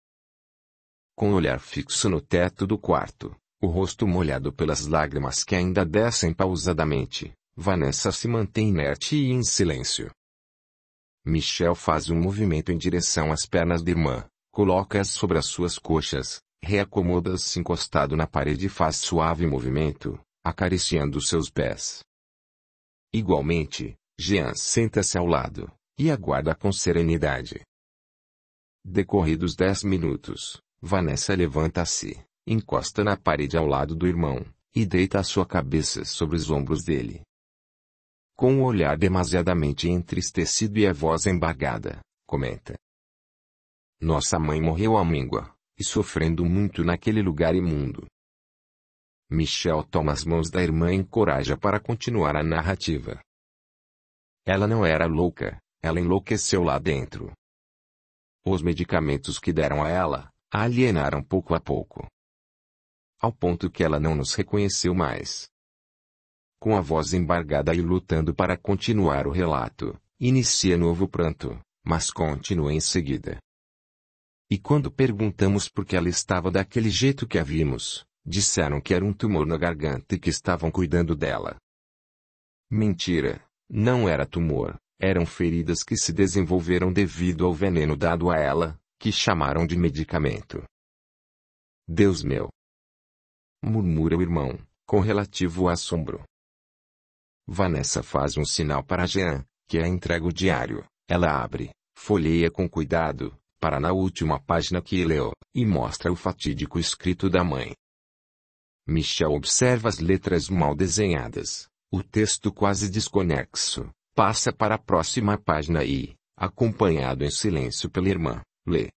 [SPEAKER 1] Com o olhar fixo no teto do quarto, o rosto molhado pelas lágrimas que ainda descem pausadamente, Vanessa se mantém inerte e em silêncio. Michel faz um movimento em direção às pernas da irmã, coloca-as sobre as suas coxas, reacomoda-as encostado na parede e faz suave movimento, acariciando seus pés. Igualmente, Jean senta-se ao lado e aguarda com serenidade. Decorridos dez minutos, Vanessa levanta-se, encosta na parede ao lado do irmão e deita a sua cabeça sobre os ombros dele. Com o olhar demasiadamente entristecido e a voz embargada, comenta: Nossa mãe morreu à míngua, e sofrendo muito naquele lugar imundo. Michel toma as mãos da irmã e encoraja para continuar a narrativa. Ela não era louca, ela enlouqueceu lá dentro. Os medicamentos que deram a ela, a alienaram pouco a pouco. Ao ponto que ela não nos reconheceu mais. Com a voz embargada e lutando para continuar o relato, inicia novo pranto, mas continua em seguida. E quando perguntamos por que ela estava daquele jeito que a vimos, Disseram que era um tumor na garganta e que estavam cuidando dela. Mentira! Não era tumor, eram feridas que se desenvolveram devido ao veneno dado a ela, que chamaram de medicamento. Deus meu! murmura o irmão, com relativo assombro. Vanessa faz um sinal para Jean, que a entrega o diário. Ela abre, folheia com cuidado, para na última página que leu, e mostra o fatídico escrito da mãe. Michel observa as letras mal desenhadas, o texto quase desconexo, passa para a próxima página e, acompanhado em silêncio pela irmã, lê.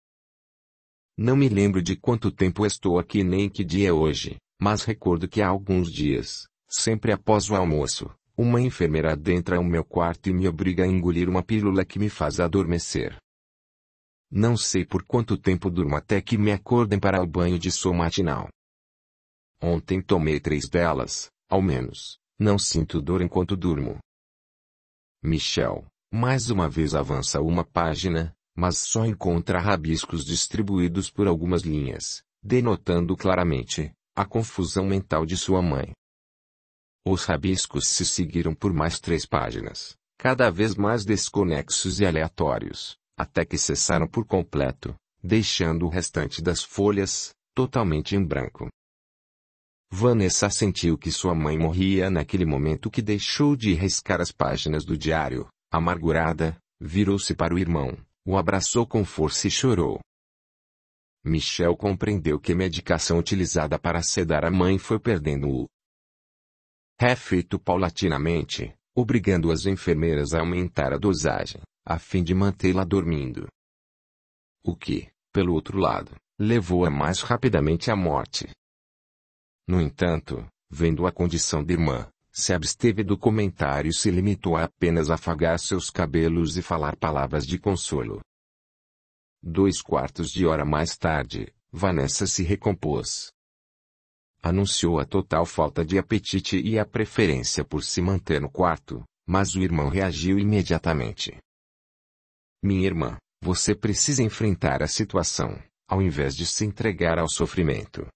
[SPEAKER 1] Não me lembro de quanto tempo estou aqui nem que dia é hoje, mas recordo que há alguns dias, sempre após o almoço, uma enfermeira adentra o meu quarto e me obriga a engolir uma pílula que me faz adormecer. Não sei por quanto tempo durmo até que me acordem para o banho de sol matinal. Ontem tomei três delas, ao menos. Não sinto dor enquanto durmo. Michel, mais uma vez avança uma página, mas só encontra rabiscos distribuídos por algumas linhas, denotando claramente a confusão mental de sua mãe. Os rabiscos se seguiram por mais três páginas, cada vez mais desconexos e aleatórios, até que cessaram por completo, deixando o restante das folhas totalmente em branco. Vanessa sentiu que sua mãe morria naquele momento que deixou de riscar as páginas do diário. Amargurada, virou-se para o irmão, o abraçou com força e chorou. Michel compreendeu que a medicação utilizada para sedar a mãe foi perdendo-o. Refeito é paulatinamente, obrigando as enfermeiras a aumentar a dosagem, a fim de mantê-la dormindo. O que, pelo outro lado, levou-a mais rapidamente à morte. No entanto, vendo a condição de irmã, se absteve do comentário e se limitou a apenas afagar seus cabelos e falar palavras de consolo. Dois quartos de hora mais tarde, Vanessa se recompôs. Anunciou a total falta de apetite e a preferência por se manter no quarto, mas o irmão reagiu imediatamente. Minha irmã, você precisa enfrentar a situação, ao invés de se entregar ao sofrimento.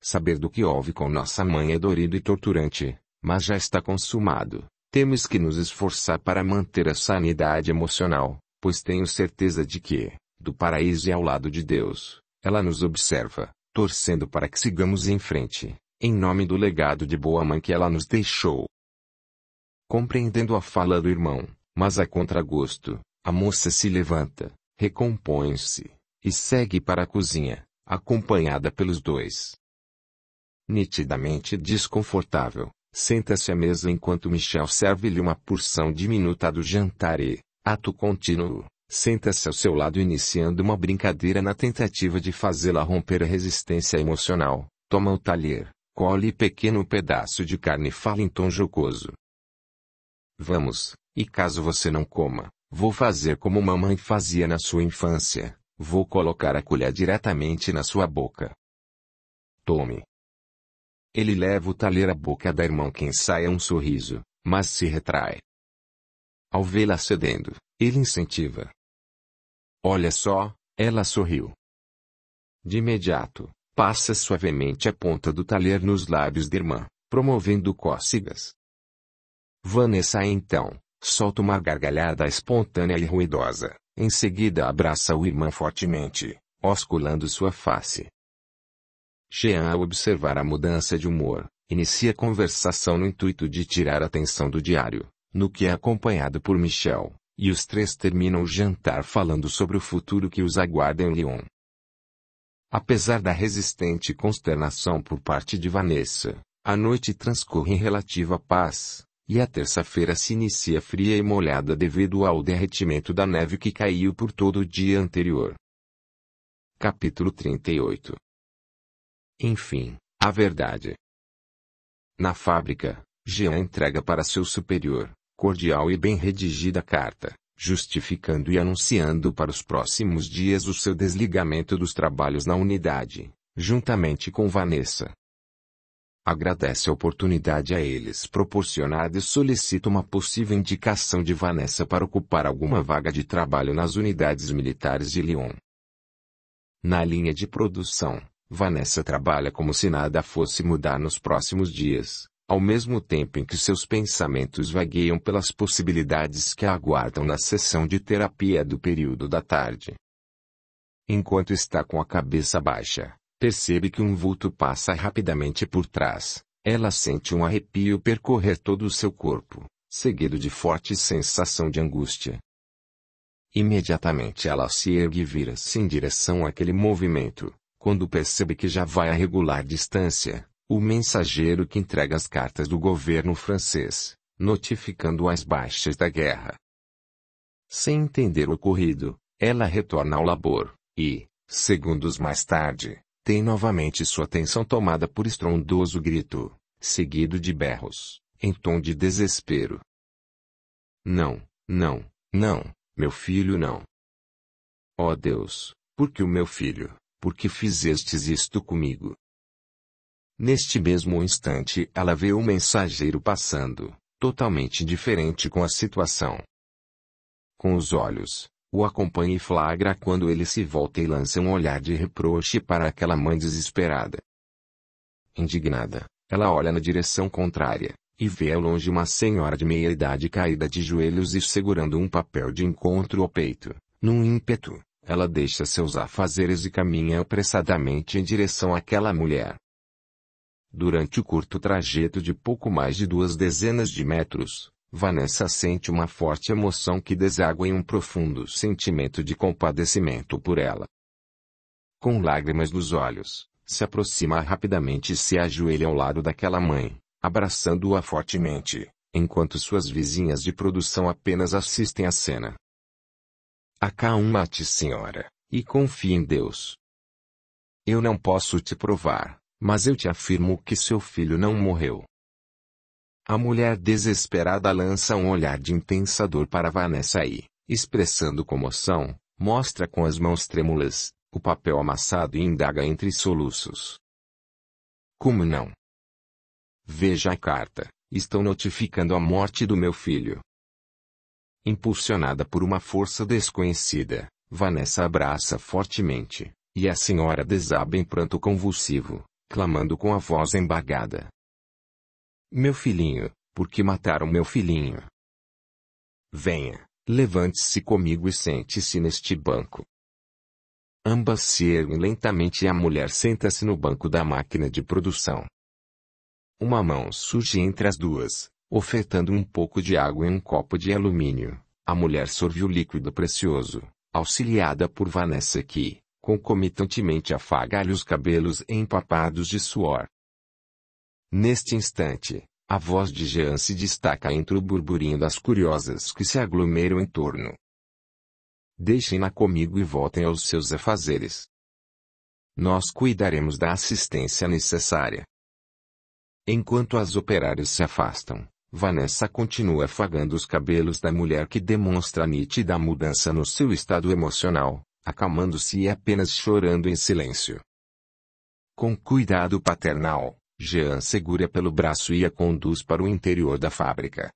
[SPEAKER 1] Saber do que houve com nossa mãe é dorido e torturante, mas já está consumado. Temos que nos esforçar para manter a sanidade emocional, pois tenho certeza de que, do paraíso e ao lado de Deus, ela nos observa, torcendo para que sigamos em frente, em nome do legado de boa mãe que ela nos deixou. Compreendendo a fala do irmão, mas a contragosto, a moça se levanta, recompõe-se, e segue para a cozinha, acompanhada pelos dois nitidamente desconfortável, senta-se à mesa enquanto Michel serve-lhe uma porção diminuta do jantar e, ato contínuo, senta-se ao seu lado iniciando uma brincadeira na tentativa de fazê-la romper a resistência emocional, toma o talher, colhe pequeno pedaço de carne e fala em tom jocoso. Vamos, e caso você não coma, vou fazer como mamãe fazia na sua infância, vou colocar a colher diretamente na sua boca. Tome, ele leva o talher à boca da irmã que ensaia um sorriso, mas se retrai. Ao vê-la cedendo, ele incentiva. Olha só, ela sorriu. De imediato, passa suavemente a ponta do talher nos lábios da irmã, promovendo cócegas. Vanessa então, solta uma gargalhada espontânea e ruidosa, em seguida abraça o irmã fortemente, osculando sua face. Jean, ao observar a mudança de humor, inicia a conversação no intuito de tirar a atenção do diário, no que é acompanhado por Michel, e os três terminam o jantar falando sobre o futuro que os aguarda em Lyon. Apesar da resistente consternação por parte de Vanessa, a noite transcorre em relativa paz, e a terça-feira se inicia fria e molhada devido ao derretimento da neve que caiu por todo o dia anterior.
[SPEAKER 2] Capítulo 38 enfim, a verdade. Na fábrica, Jean entrega para seu superior, cordial
[SPEAKER 1] e bem redigida carta, justificando e anunciando para os próximos dias o seu desligamento dos trabalhos na unidade, juntamente com Vanessa. Agradece a oportunidade a eles proporcionada e solicita uma possível indicação de Vanessa para ocupar alguma vaga de trabalho nas unidades militares de Lyon. Na linha de produção, Vanessa trabalha como se nada fosse mudar nos próximos dias, ao mesmo tempo em que seus pensamentos vagueiam pelas possibilidades que a aguardam na sessão de terapia do período da tarde. Enquanto está com a cabeça baixa, percebe que um vulto passa rapidamente por trás. Ela sente um arrepio percorrer todo o seu corpo, seguido de forte sensação de angústia. Imediatamente ela se ergue e vira-se em direção àquele movimento, quando percebe que já vai a regular distância, o mensageiro que entrega as cartas do governo francês, notificando as baixas da guerra. Sem entender o ocorrido, ela retorna ao labor, e, segundos mais tarde, tem novamente sua atenção tomada por estrondoso grito, seguido de berros, em tom de desespero. Não, não, não, meu filho não. Ó oh Deus, por que o meu filho? porque fizestes isto comigo? Neste mesmo instante, ela vê o mensageiro passando, totalmente diferente com a situação. Com os olhos, o acompanha e flagra quando ele se volta e lança um olhar de reproche para aquela mãe desesperada. Indignada, ela olha na direção contrária, e vê ao longe uma senhora de meia idade caída de joelhos e segurando um papel de encontro ao peito, num ímpeto. Ela deixa seus afazeres e caminha apressadamente em direção àquela mulher. Durante o curto trajeto de pouco mais de duas dezenas de metros, Vanessa sente uma forte emoção que deságua em um profundo sentimento de compadecimento por ela. Com lágrimas nos olhos, se aproxima rapidamente e se ajoelha ao lado daquela mãe, abraçando-a fortemente, enquanto suas vizinhas de produção apenas assistem à cena. Acalma-te, senhora, e confie em Deus. Eu não posso te provar, mas eu te afirmo que seu filho não morreu. A mulher desesperada lança um olhar de intensa dor para Vanessa e, expressando comoção, mostra com as mãos trêmulas o papel amassado e indaga entre soluços. Como não? Veja a carta. Estão notificando a morte do meu filho impulsionada por uma força desconhecida, Vanessa abraça fortemente, e a senhora desaba em pranto convulsivo, clamando com a voz
[SPEAKER 2] embargada: Meu filhinho, por que mataram meu filhinho? Venha, levante-se comigo e sente-se neste banco.
[SPEAKER 1] Ambas se erguem lentamente e a mulher senta-se no banco da máquina de produção. Uma mão surge entre as duas, Ofertando um pouco de água em um copo de alumínio, a mulher sorve o líquido precioso, auxiliada por Vanessa que, concomitantemente afaga-lhe os cabelos empapados de suor. Neste instante, a voz de Jean se destaca entre o burburinho das curiosas que se aglomeram em torno. Deixem-na comigo e voltem aos seus afazeres. Nós cuidaremos da assistência necessária. Enquanto as operárias se afastam, Vanessa continua afagando os cabelos da mulher que demonstra nítida mudança no seu estado emocional, acalmando-se e apenas chorando em silêncio. Com cuidado paternal, Jean segura pelo braço e a conduz para o interior da fábrica.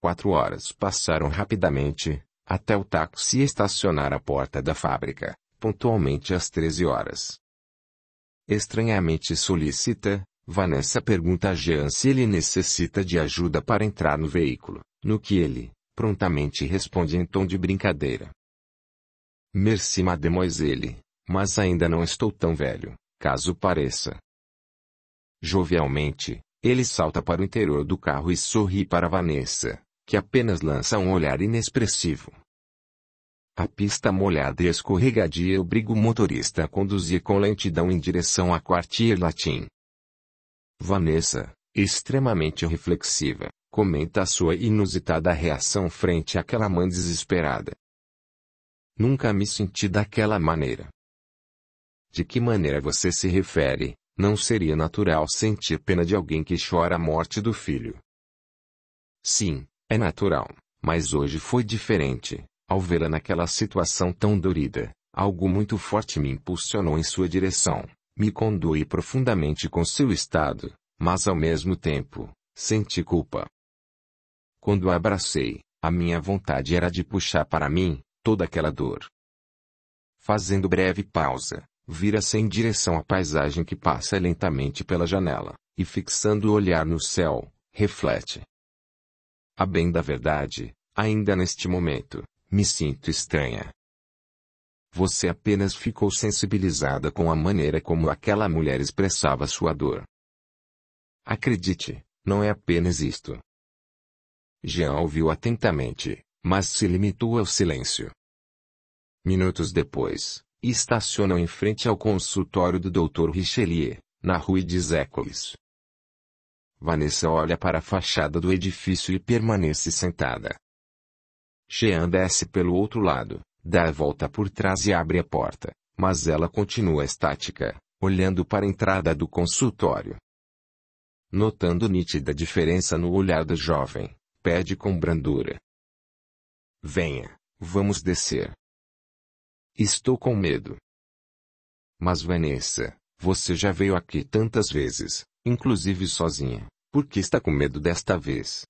[SPEAKER 1] Quatro horas passaram rapidamente, até o táxi estacionar à porta da fábrica, pontualmente às 13 horas. Estranhamente solícita, Vanessa pergunta a Jean se ele necessita de ajuda para entrar no veículo, no que ele, prontamente responde em tom de brincadeira. Merci mademoiselle, mas ainda não estou tão velho, caso pareça. Jovialmente, ele salta para o interior do carro e sorri para Vanessa, que apenas lança um olhar inexpressivo. A pista molhada e escorregadia obriga o motorista a conduzir com lentidão em direção à Quartier Latim. Vanessa, extremamente reflexiva, comenta a sua inusitada reação frente àquela mãe desesperada. Nunca me senti daquela maneira. De que maneira você se refere? Não seria natural sentir pena de alguém que chora a morte do filho. Sim, é natural, mas hoje foi diferente. Ao vê-la naquela situação tão dorida, algo muito forte me impulsionou em sua direção me condui profundamente com seu estado, mas ao mesmo tempo, senti culpa. Quando a abracei, a minha vontade era de puxar para mim toda aquela dor. Fazendo breve pausa, vira-se em direção à paisagem que passa lentamente pela janela, e fixando o olhar no céu, reflete. A bem da verdade, ainda neste momento, me sinto estranha. Você apenas ficou sensibilizada com a maneira como aquela mulher expressava sua dor. Acredite, não é apenas isto. Jean ouviu atentamente, mas se limitou ao silêncio. Minutos depois, estacionam em frente ao consultório do Dr. Richelieu, na Rua de Zécolis. Vanessa olha para a fachada do edifício e permanece sentada. Jean desce pelo outro lado, Dá a volta por trás e abre a porta, mas ela continua estática, olhando para a entrada do consultório.
[SPEAKER 2] Notando nítida diferença no olhar da jovem, pede com brandura: Venha, vamos descer. Estou com medo. Mas Vanessa, você já veio aqui tantas vezes,
[SPEAKER 1] inclusive sozinha. Por que está com medo desta vez?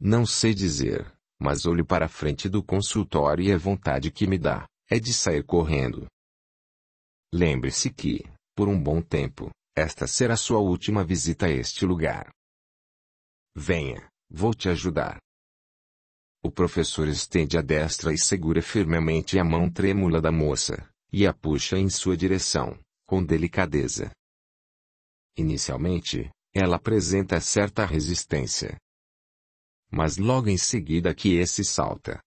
[SPEAKER 1] Não sei dizer, mas olho para a frente do consultório e a vontade que me dá é de sair correndo. Lembre-se que, por um bom tempo, esta será sua última visita a este lugar. Venha, vou te ajudar. O professor estende a destra e segura firmemente a mão trêmula da moça, e a puxa em sua direção, com delicadeza. Inicialmente, ela apresenta certa resistência, mas logo em seguida que esse salta.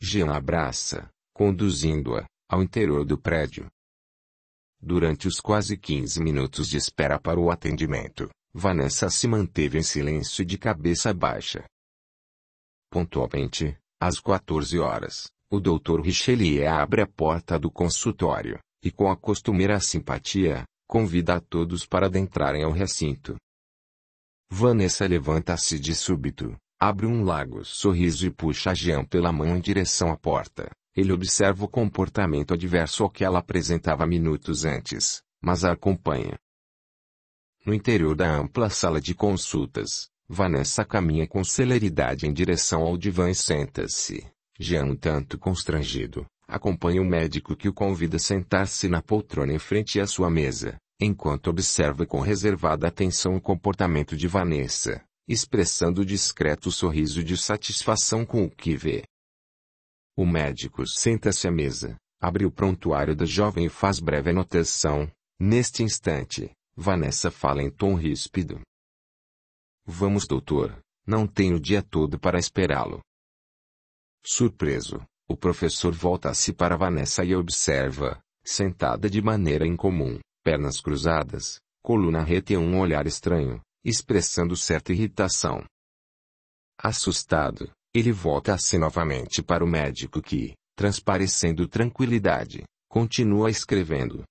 [SPEAKER 1] Jean abraça, conduzindo-a, ao interior do prédio. Durante os quase 15 minutos de espera para o atendimento, Vanessa se manteve em silêncio e de cabeça baixa. Pontualmente, às 14 horas, o Dr. Richelieu abre a porta do consultório, e com a costumeira simpatia, convida a todos para adentrarem ao recinto. Vanessa levanta-se de súbito, abre um largo sorriso e puxa Jean pela mão em direção à porta. Ele observa o comportamento adverso ao que ela apresentava minutos antes, mas a acompanha. No interior da ampla sala de consultas, Vanessa caminha com celeridade em direção ao divã e senta-se. Jean, um tanto constrangido, acompanha o médico que o convida a sentar-se na poltrona em frente à sua mesa enquanto observa com reservada atenção o comportamento de Vanessa, expressando discreto sorriso de satisfação com o que vê. O médico senta-se à mesa, abre o prontuário da jovem e faz breve anotação. Neste instante, Vanessa fala em tom ríspido. Vamos, doutor, não tenho o dia todo para esperá-lo. Surpreso, o professor volta-se para Vanessa e observa, sentada de maneira incomum, pernas cruzadas, coluna reta e um olhar estranho, expressando certa irritação. Assustado, ele volta-se novamente para o médico que, transparecendo tranquilidade, continua escrevendo.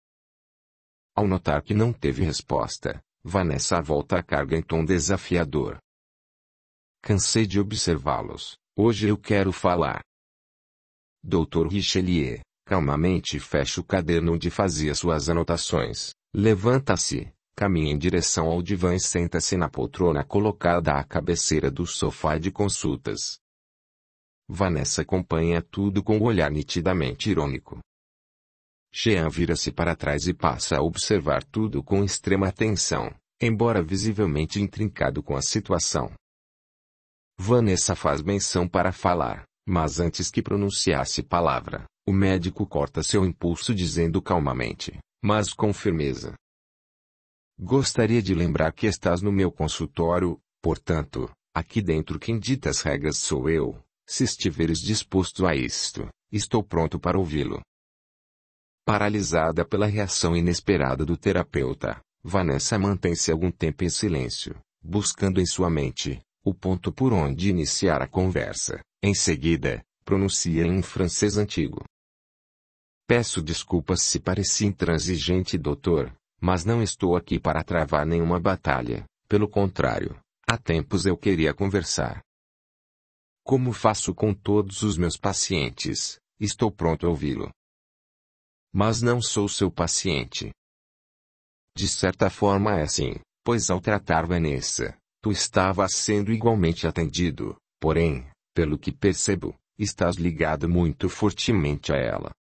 [SPEAKER 1] Ao notar que não teve resposta, Vanessa volta a carga em tom desafiador. Cansei de observá-los, hoje eu quero falar. Dr. Richelieu, Calmamente fecha o caderno onde fazia suas anotações. Levanta-se, caminha em direção ao divã e senta-se na poltrona colocada à cabeceira do sofá de consultas. Vanessa acompanha tudo com o um olhar nitidamente irônico. Jean vira-se para trás e passa a observar tudo com extrema atenção, embora visivelmente intrincado com a situação. Vanessa faz menção para falar, mas antes que pronunciasse palavra, o médico corta seu impulso dizendo calmamente, mas com firmeza: Gostaria de lembrar que estás no meu consultório, portanto, aqui dentro quem dita as regras sou eu. Se estiveres disposto a isto, estou pronto para ouvi-lo. Paralisada pela reação inesperada do terapeuta, Vanessa mantém-se algum tempo em silêncio, buscando em sua mente o ponto por onde iniciar a conversa. Em seguida, pronuncia em um francês antigo. Peço desculpas se pareci intransigente, doutor, mas não estou aqui para travar nenhuma batalha. Pelo contrário, há tempos eu queria conversar. Como faço com todos os meus pacientes, estou pronto a ouvi-lo. Mas não sou seu paciente. De certa forma é assim, pois ao tratar Vanessa, tu estavas sendo igualmente atendido,
[SPEAKER 2] porém, pelo que percebo, estás ligado muito fortemente a ela.